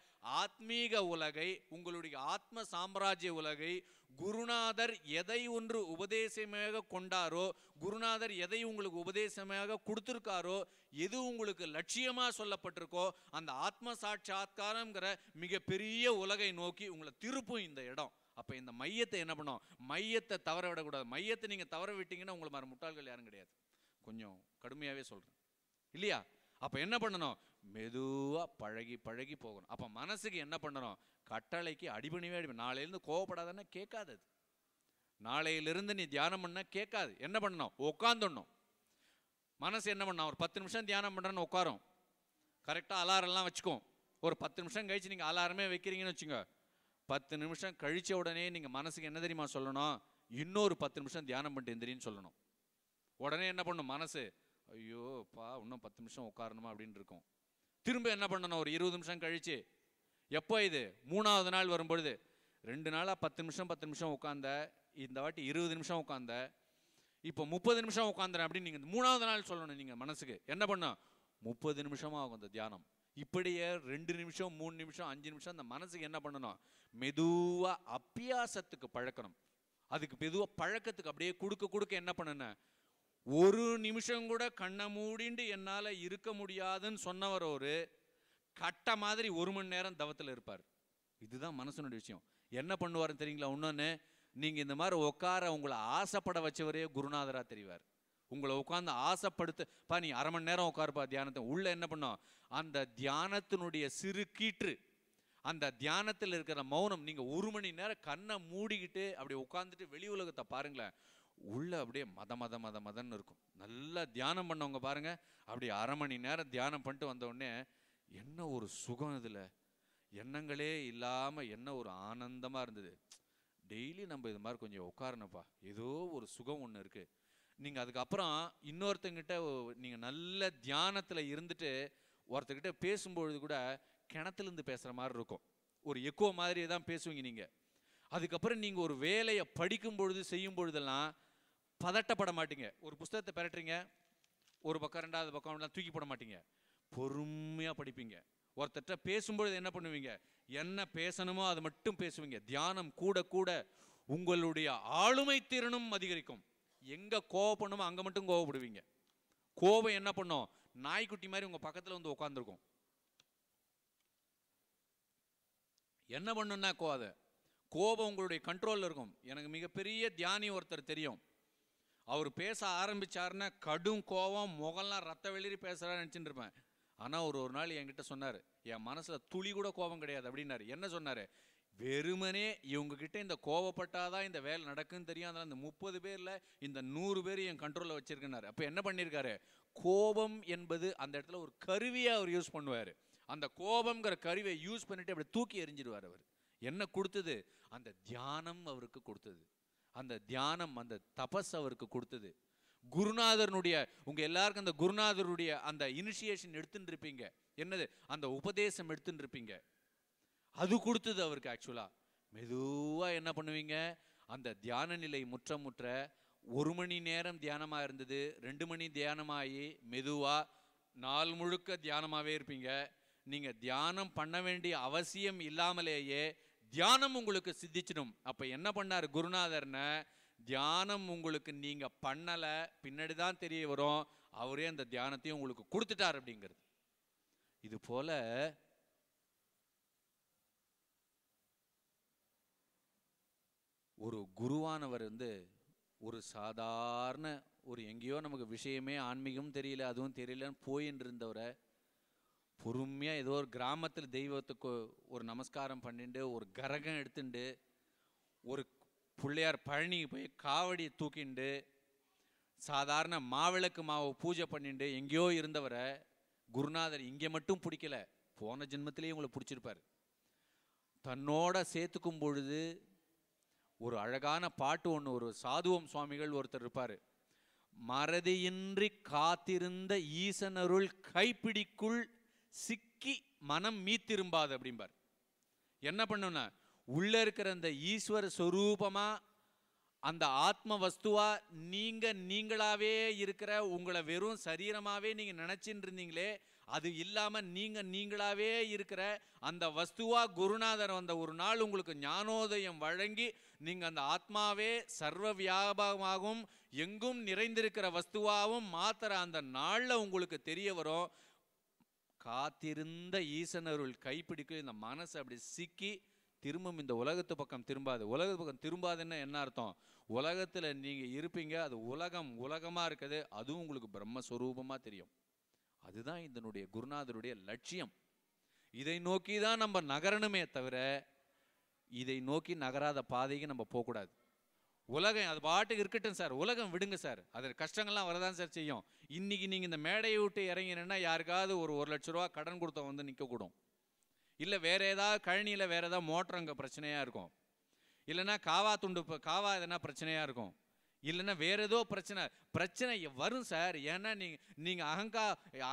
ஆத்மீக உலகை உங்களுடைய ஆத்ம சாம்ராஜ்ய உலகை குருநாதர் எதை ஒன்று உபதேசமாக கொண்டாரோ குருநாதர் எதை உங்களுக்கு உபதேசமாக கொடுத்துருக்காரோ எது உங்களுக்கு லட்சியமாக சொல்லப்பட்டிருக்கோ அந்த ஆத்ம சாட்சாத்காரங்கிற மிகப்பெரிய உலகை நோக்கி உங்களை திருப்பும் இந்த இடம் அப்போ இந்த மையத்தை என்ன பண்ணோம் மையத்தை தவற விடக்கூடாது மையத்தை நீங்கள் தவற விட்டீங்கன்னா உங்களை மாதிரி முட்டாள்கள் யாரும் கிடையாது கொஞ்சம் கடுமையாகவே சொல்கிறேன் இல்லையா அப்போ என்ன பண்ணணும் மெதுவாக பழகி பழகி போகணும் அப்போ மனசுக்கு என்ன பண்ணணும் கட்டளைக்கு அடிபணிவே அடிபணி நாளையிலேருந்து கோவப்படாதன்னா கேட்காது நாளையிலிருந்து நீ தியானம் பண்ணால் கேட்காது என்ன பண்ணணும் உட்காந்துடணும் மனசு என்ன பண்ணணும் ஒரு பத்து நிமிஷம் தியானம் பண்ணுறேன்னு உட்காரும் கரெக்டாக அலாரம்லாம் வச்சுக்கோம் ஒரு பத்து நிமிஷம் கழித்து நீங்கள் அலாரமே வைக்கிறீங்கன்னு வச்சுங்க பத்து நிமிஷம் கழித்த உடனே நீங்கள் மனசுக்கு என்ன தெரியுமா சொல்லணும் இன்னொரு பத்து நிமிஷம் தியானம் பண்ணிட்டு எந்திரின்னு சொல்லணும் உடனே என்ன பண்ணும் மனசு ஐயோ பா இன்னும் பத்து நிமிஷம் உட்காரணுமா அப்படின்னு இருக்கும் திரும்ப என்ன பண்ணணும் ஒரு இருபது நிமிஷம் கழித்து எப்போ இது மூணாவது நாள் வரும்பொழுது ரெண்டு நாளாக பத்து நிமிஷம் பத்து நிமிஷம் உட்காந்த இந்த வாட்டி இருபது நிமிஷம் உட்காந்த இப்போ முப்பது நிமிஷம் உட்காந்துறேன் அப்படின்னு நீங்கள் மூணாவது நாள் சொல்லணும் நீங்கள் மனசுக்கு என்ன பண்ணோம் முப்பது நிமிஷமாக ஆகும் இந்த தியானம் இப்படியே ரெண்டு நிமிஷம் மூணு நிமிஷம் அஞ்சு நிமிஷம் அந்த மனசுக்கு என்ன பண்ணணும் மெதுவாக அப்பியாசத்துக்கு பழக்கணும் அதுக்கு மெதுவாக பழக்கத்துக்கு அப்படியே கொடுக்க கொடுக்க என்ன பண்ணணும் ஒரு நிமிஷம் கூட கண்ணை மூடிண்டு என்னால் இருக்க முடியாதுன்னு சொன்னவர் ஒரு கட்ட மாதிரி ஒரு மணி நேரம் தவத்தில் இருப்பார் இதுதான் மனசனுடைய விஷயம் என்ன பண்ணுவார்னு தெரியுங்களா இன்னொன்று நீங்கள் இந்த மாதிரி உட்கார உங்களை ஆசைப்பட வச்சவரே குருநாதராக தெரிவார் உங்களை உட்காந்து ஆசைப்படுத்து பா நீ அரை மணி நேரம் உட்காருப்பா தியானத்தை உள்ளே என்ன பண்ணோம் அந்த தியானத்தினுடைய சிறு கீற்று அந்த தியானத்தில் இருக்கிற மௌனம் நீங்கள் ஒரு மணி நேரம் கண்ணை மூடிக்கிட்டு அப்படி உட்காந்துட்டு வெளி உலகத்தை பாருங்களேன் உள்ளே அப்படியே மத மத மத மதன்னு இருக்கும் நல்லா தியானம் பண்ணவங்க பாருங்கள் அப்படி அரை மணி நேரம் தியானம் பண்ணிட்டு வந்தவுடனே என்ன ஒரு சுகம் இதில் எண்ணங்களே இல்லாமல் என்ன ஒரு ஆனந்தமாக இருந்தது டெய்லி நம்ம இது மாதிரி கொஞ்சம் உட்காரணப்பா ஏதோ ஒரு சுகம் ஒன்று இருக்குது நீங்கள் அதுக்கப்புறம் இன்னொருத்தங்கிட்ட நீங்கள் நல்ல தியானத்தில் இருந்துட்டு ஒருத்தர்கிட்ட பேசும்பொழுது கூட கிணத்துலேருந்து பேசுகிற மாதிரி இருக்கும் ஒரு எக்கோ மாதிரியே தான் பேசுவீங்க நீங்கள் அதுக்கப்புறம் நீங்கள் ஒரு வேலையை படிக்கும் பொழுது செய்யும் பொழுதெல்லாம் பதட்டப்பட மாட்டீங்க ஒரு புஸ்தகத்தை பெறட்டுறீங்க ஒரு பக்கம் ரெண்டாவது பக்கம் தூக்கி போட மாட்டீங்க பொறுமையாக படிப்பீங்க ஒருத்தட்ட பேசும்பொழுது என்ன பண்ணுவீங்க என்ன பேசணுமோ அது மட்டும் பேசுவீங்க தியானம் கூட கூட உங்களுடைய ஆளுமை திறனும் அதிகரிக்கும் எங்கே கோவப்படணுமோ அங்கே மட்டும் கோவப்படுவீங்க கோபம் என்ன பண்ணும் நாய்க்குட்டி மாதிரி உங்கள் பக்கத்தில் வந்து உட்காந்துருக்கும் என்ன பண்ணுன்னா கோ அதை கோபம் உங்களுடைய கண்ட்ரோலில் இருக்கும் எனக்கு மிகப்பெரிய தியானி ஒருத்தர் தெரியும் அவர் பேச ஆரம்பித்தாருன்னா கடும் கோவம் முகம்லாம் ரத்த வெளியே பேசுகிறான்னு நினச்சிட்டுருப்பேன் ஆனால் அவர் ஒரு நாள் என்கிட்ட சொன்னார் என் மனசில் துளி கூட கோபம் கிடையாது அப்படின்னாரு என்ன சொன்னார் வெறுமனே இவங்கக்கிட்ட இந்த கோவப்பட்டாதான் இந்த வேலை நடக்குன்னு தெரியும் அதனால் இந்த முப்பது பேரில் இந்த நூறு பேர் என் கண்ட்ரோலில் வச்சுருக்கனார் அப்போ என்ன பண்ணியிருக்காரு கோபம் என்பது அந்த இடத்துல ஒரு கருவியாக அவர் யூஸ் பண்ணுவார் அந்த கோபங்கிற கருவியை யூஸ் பண்ணிவிட்டு அப்படி தூக்கி எறிஞ்சிடுவார் அவர் என்ன கொடுத்தது அந்த தியானம் அவருக்கு கொடுத்தது அந்த தியானம் அந்த தபஸ் அவருக்கு கொடுத்தது குருநாதருடைய உங்கள் எல்லாருக்கும் அந்த குருநாதருடைய அந்த இனிஷியேஷன் எடுத்துன்னு இருப்பீங்க என்னது அந்த உபதேசம் எடுத்துட்டு இருப்பீங்க அது கொடுத்தது அவருக்கு ஆக்சுவலாக மெதுவாக என்ன பண்ணுவீங்க அந்த தியான நிலை முற்ற முற்ற ஒரு மணி நேரம் தியானமாக இருந்தது ரெண்டு மணி தியானமாகி மெதுவாக நாள் முழுக்க தியானமாகவே இருப்பீங்க நீங்கள் தியானம் பண்ண வேண்டிய அவசியம் இல்லாமலேயே தியானம் உங்களுக்கு சித்திச்சிடும் அப்போ என்ன பண்ணார் குருநாதர்ன தியானம் உங்களுக்கு நீங்கள் பண்ணலை பின்னாடி தான் தெரிய வரும் அவரே அந்த தியானத்தையும் உங்களுக்கு கொடுத்துட்டார் அப்படிங்கிறது இது போல ஒரு குருவானவர் வந்து ஒரு சாதாரண ஒரு எங்கேயோ நமக்கு விஷயமே ஆன்மீகம் தெரியல அதுவும் தெரியலன்னு போயின்னு இருந்தவரை பொறுமையாக ஏதோ ஒரு கிராமத்தில் தெய்வத்துக்கு ஒரு நமஸ்காரம் பண்ணிட்டு ஒரு கரகம் எடுத்துட்டு ஒரு பிள்ளையார் பழனி போய் காவடியை தூக்கிண்டு சாதாரண மாவிளக்கு மாவு பூஜை பண்ணிட்டு எங்கேயோ இருந்தவரை குருநாதர் இங்கே மட்டும் பிடிக்கல போன ஜென்மத்திலேயே உங்களை பிடிச்சிருப்பார் தன்னோட சேர்த்துக்கும் பொழுது ஒரு அழகான பாட்டு ஒன்று ஒரு சாதுவம் சுவாமிகள் ஒருத்தர் இருப்பார் மறதியின்றி காத்திருந்த ஈசனருள் கைப்பிடிக்குள் சிக்கி மனம் மீத்திரும்பாது அப்படிம்பார் என்ன பண்ணுனா உள்ளே இருக்கிற அந்த ஈஸ்வர சொரூபமாக அந்த ஆத்ம வஸ்துவா நீங்கள் நீங்களாகவே இருக்கிற உங்களை வெறும் சரீரமாகவே நீங்கள் நினச்சின்னு இருந்தீங்களே அது இல்லாமல் நீங்கள் நீங்களாகவே இருக்கிற அந்த வஸ்துவா குருநாதர் வந்த ஒரு நாள் உங்களுக்கு ஞானோதயம் வழங்கி நீங்கள் அந்த ஆத்மாவே சர்வ வியாபகமாகவும் எங்கும் நிறைந்திருக்கிற வஸ்துவாகவும் மாத்திர அந்த நாளில் உங்களுக்கு தெரிய வரும் காத்திருந்த ஈசனருள் கைப்பிடிக்க இந்த மனசு அப்படி சிக்கி திரும்பும் இந்த உலகத்து பக்கம் திரும்பாது உலகத்து பக்கம் திரும்பாதுன்னு என்ன அர்த்தம் உலகத்தில் நீங்கள் இருப்பீங்க அது உலகம் உலகமாக இருக்குது அதுவும் உங்களுக்கு பிரம்மஸ்வரூபமாக தெரியும் அதுதான் இதனுடைய குருநாதருடைய லட்சியம் இதை நோக்கி தான் நம்ம நகரணுமே தவிர இதை நோக்கி நகராத பாதைக்கு நம்ம போகக்கூடாது உலகம் அது பாட்டுக்கு இருக்கட்டும் சார் உலகம் விடுங்க சார் அது கஷ்டங்கள்லாம் வரதான் சார் செய்யும் இன்னைக்கு நீங்கள் இந்த மேடையை விட்டு இறங்கினேன்னா யாருக்காவது ஒரு ஒரு லட்ச ரூபா கடன் கொடுத்த வந்து நிற்கக்கூடும் இல்லை வேற ஏதாவது கழனியில் வேற ஏதாவது மோட்டர் அங்கே பிரச்சனையாக இருக்கும் இல்லைன்னா காவா துண்டு காவா எதனா பிரச்சனையாக இருக்கும் இல்லைன்னா வேற ஏதோ பிரச்சனை பிரச்சனை வரும் சார் ஏன்னா நீங்கள் நீங்கள் அகங்கா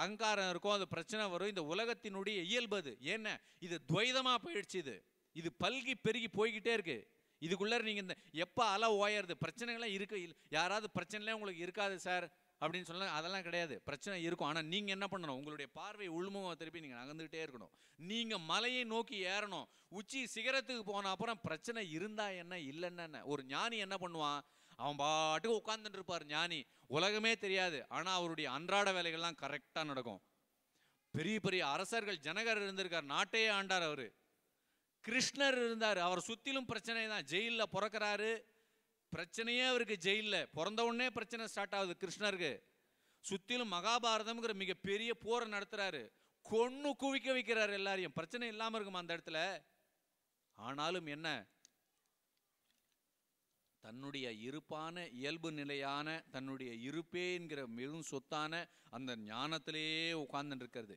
அகங்காரம் இருக்கும் அது பிரச்சனை வரும் இந்த உலகத்தினுடைய இயல்பு அது ஏன்னா இது துவைதமாக போயிடுச்சு இது இது பல்கி பெருகி போய்கிட்டே இருக்குது இதுக்குள்ளே நீங்கள் இந்த எப்போ அலை ஓயறது பிரச்சனைகள்லாம் இல்லை யாராவது பிரச்சனைலாம் உங்களுக்கு இருக்காது சார் அப்படின்னு சொல்ல அதெல்லாம் கிடையாது பிரச்சனை இருக்கும் ஆனால் நீங்கள் என்ன பண்ணணும் உங்களுடைய பார்வை உள்முகம் திருப்பி நீங்கள் நகர்ந்துகிட்டே இருக்கணும் நீங்கள் மலையை நோக்கி ஏறணும் உச்சி சிகரத்துக்கு போன அப்புறம் பிரச்சனை இருந்தா என்ன இல்லைன்னு என்ன ஒரு ஞானி என்ன பண்ணுவான் அவன் பாட்டுக்கு உட்காந்துட்டு இருப்பார் ஞானி உலகமே தெரியாது ஆனால் அவருடைய அன்றாட வேலைகள்லாம் கரெக்டாக நடக்கும் பெரிய பெரிய அரசர்கள் ஜனகர் இருந்திருக்கார் நாட்டையே ஆண்டார் அவர் கிருஷ்ணர் இருந்தார் அவர் சுற்றிலும் பிரச்சனை தான் ஜெயிலில் பிறக்கிறாரு பிரச்சனையே அவருக்கு ஜெயிலில் பிறந்த உடனே பிரச்சனை ஸ்டார்ட் ஆகுது கிருஷ்ணருக்கு சுற்றிலும் மகாபாரதம்ங்கிற மிகப்பெரிய போரை நடத்துகிறாரு கொன்று குவிக்க வைக்கிறார் எல்லாரையும் பிரச்சனை இல்லாமல் இருக்குமா அந்த இடத்துல ஆனாலும் என்ன தன்னுடைய இருப்பான இயல்பு நிலையான தன்னுடைய இருப்பே என்கிற மிகவும் சொத்தான அந்த ஞானத்திலேயே உட்கார்ந்துட்டு இருக்கிறது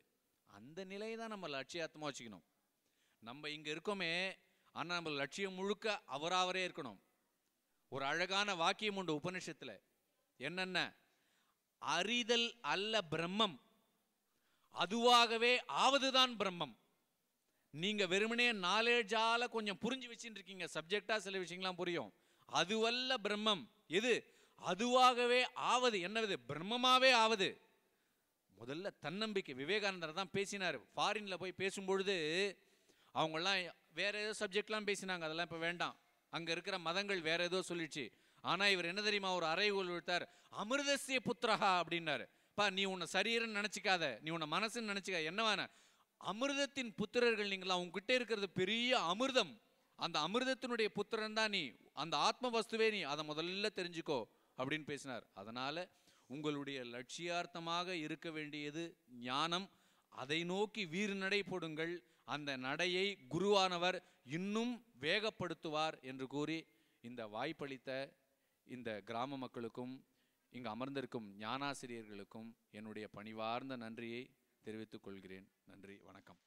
அந்த நிலையை தான் நம்ம லட்சியார்த்தமாக வச்சுக்கணும் நம்ம இங்கே இருக்கோமே ஆனால் நம்ம லட்சியம் முழுக்க அவராவரே இருக்கணும் ஒரு அழகான வாக்கியம் உண்டு உபநிஷத்தில் என்னென்ன அறிதல் அல்ல பிரம்மம் அதுவாகவே ஆவதுதான் பிரம்மம் நீங்கள் வெறுமனே நாலேஜால் கொஞ்சம் புரிஞ்சு வச்சுட்டு இருக்கீங்க சப்ஜெக்டாக சில விஷயங்கள்லாம் புரியும் அதுவல்ல பிரம்மம் எது அதுவாகவே ஆவது என்னது பிரம்மமாகவே ஆவது முதல்ல தன்னம்பிக்கை விவேகானந்தர் தான் பேசினார் ஃபாரின்ல போய் பேசும்பொழுது அவங்களாம் வேறு ஏதோ சப்ஜெக்ட்லாம் பேசினாங்க அதெல்லாம் இப்போ வேண்டாம் அங்கே இருக்கிற மதங்கள் வேறு ஏதோ சொல்லிடுச்சு ஆனால் இவர் என்ன தெரியுமா ஒரு அறைகோல் விடுத்தார் அமிர்தசிய புத்திரஹா அப்படின்னாரு பா நீ உன்னை சரீரன்னு நினச்சிக்காத நீ உன்னை மனசுன்னு நினச்சிக்க என்னவான அமிர்தத்தின் புத்திரர்கள் நீங்களா உங்ககிட்ட இருக்கிறது பெரிய அமிர்தம் அந்த அமிர்தத்தினுடைய புத்திரன் தான் நீ அந்த ஆத்ம வஸ்துவே நீ அதை முதல்ல தெரிஞ்சுக்கோ அப்படின்னு பேசினார் அதனால் உங்களுடைய லட்சியார்த்தமாக இருக்க வேண்டியது ஞானம் அதை நோக்கி வீறு நடை போடுங்கள் அந்த நடையை குருவானவர் இன்னும் வேகப்படுத்துவார் என்று கூறி இந்த வாய்ப்பளித்த இந்த கிராம மக்களுக்கும் இங்கு அமர்ந்திருக்கும் ஞானாசிரியர்களுக்கும் என்னுடைய பணிவார்ந்த நன்றியை தெரிவித்துக் கொள்கிறேன் நன்றி வணக்கம்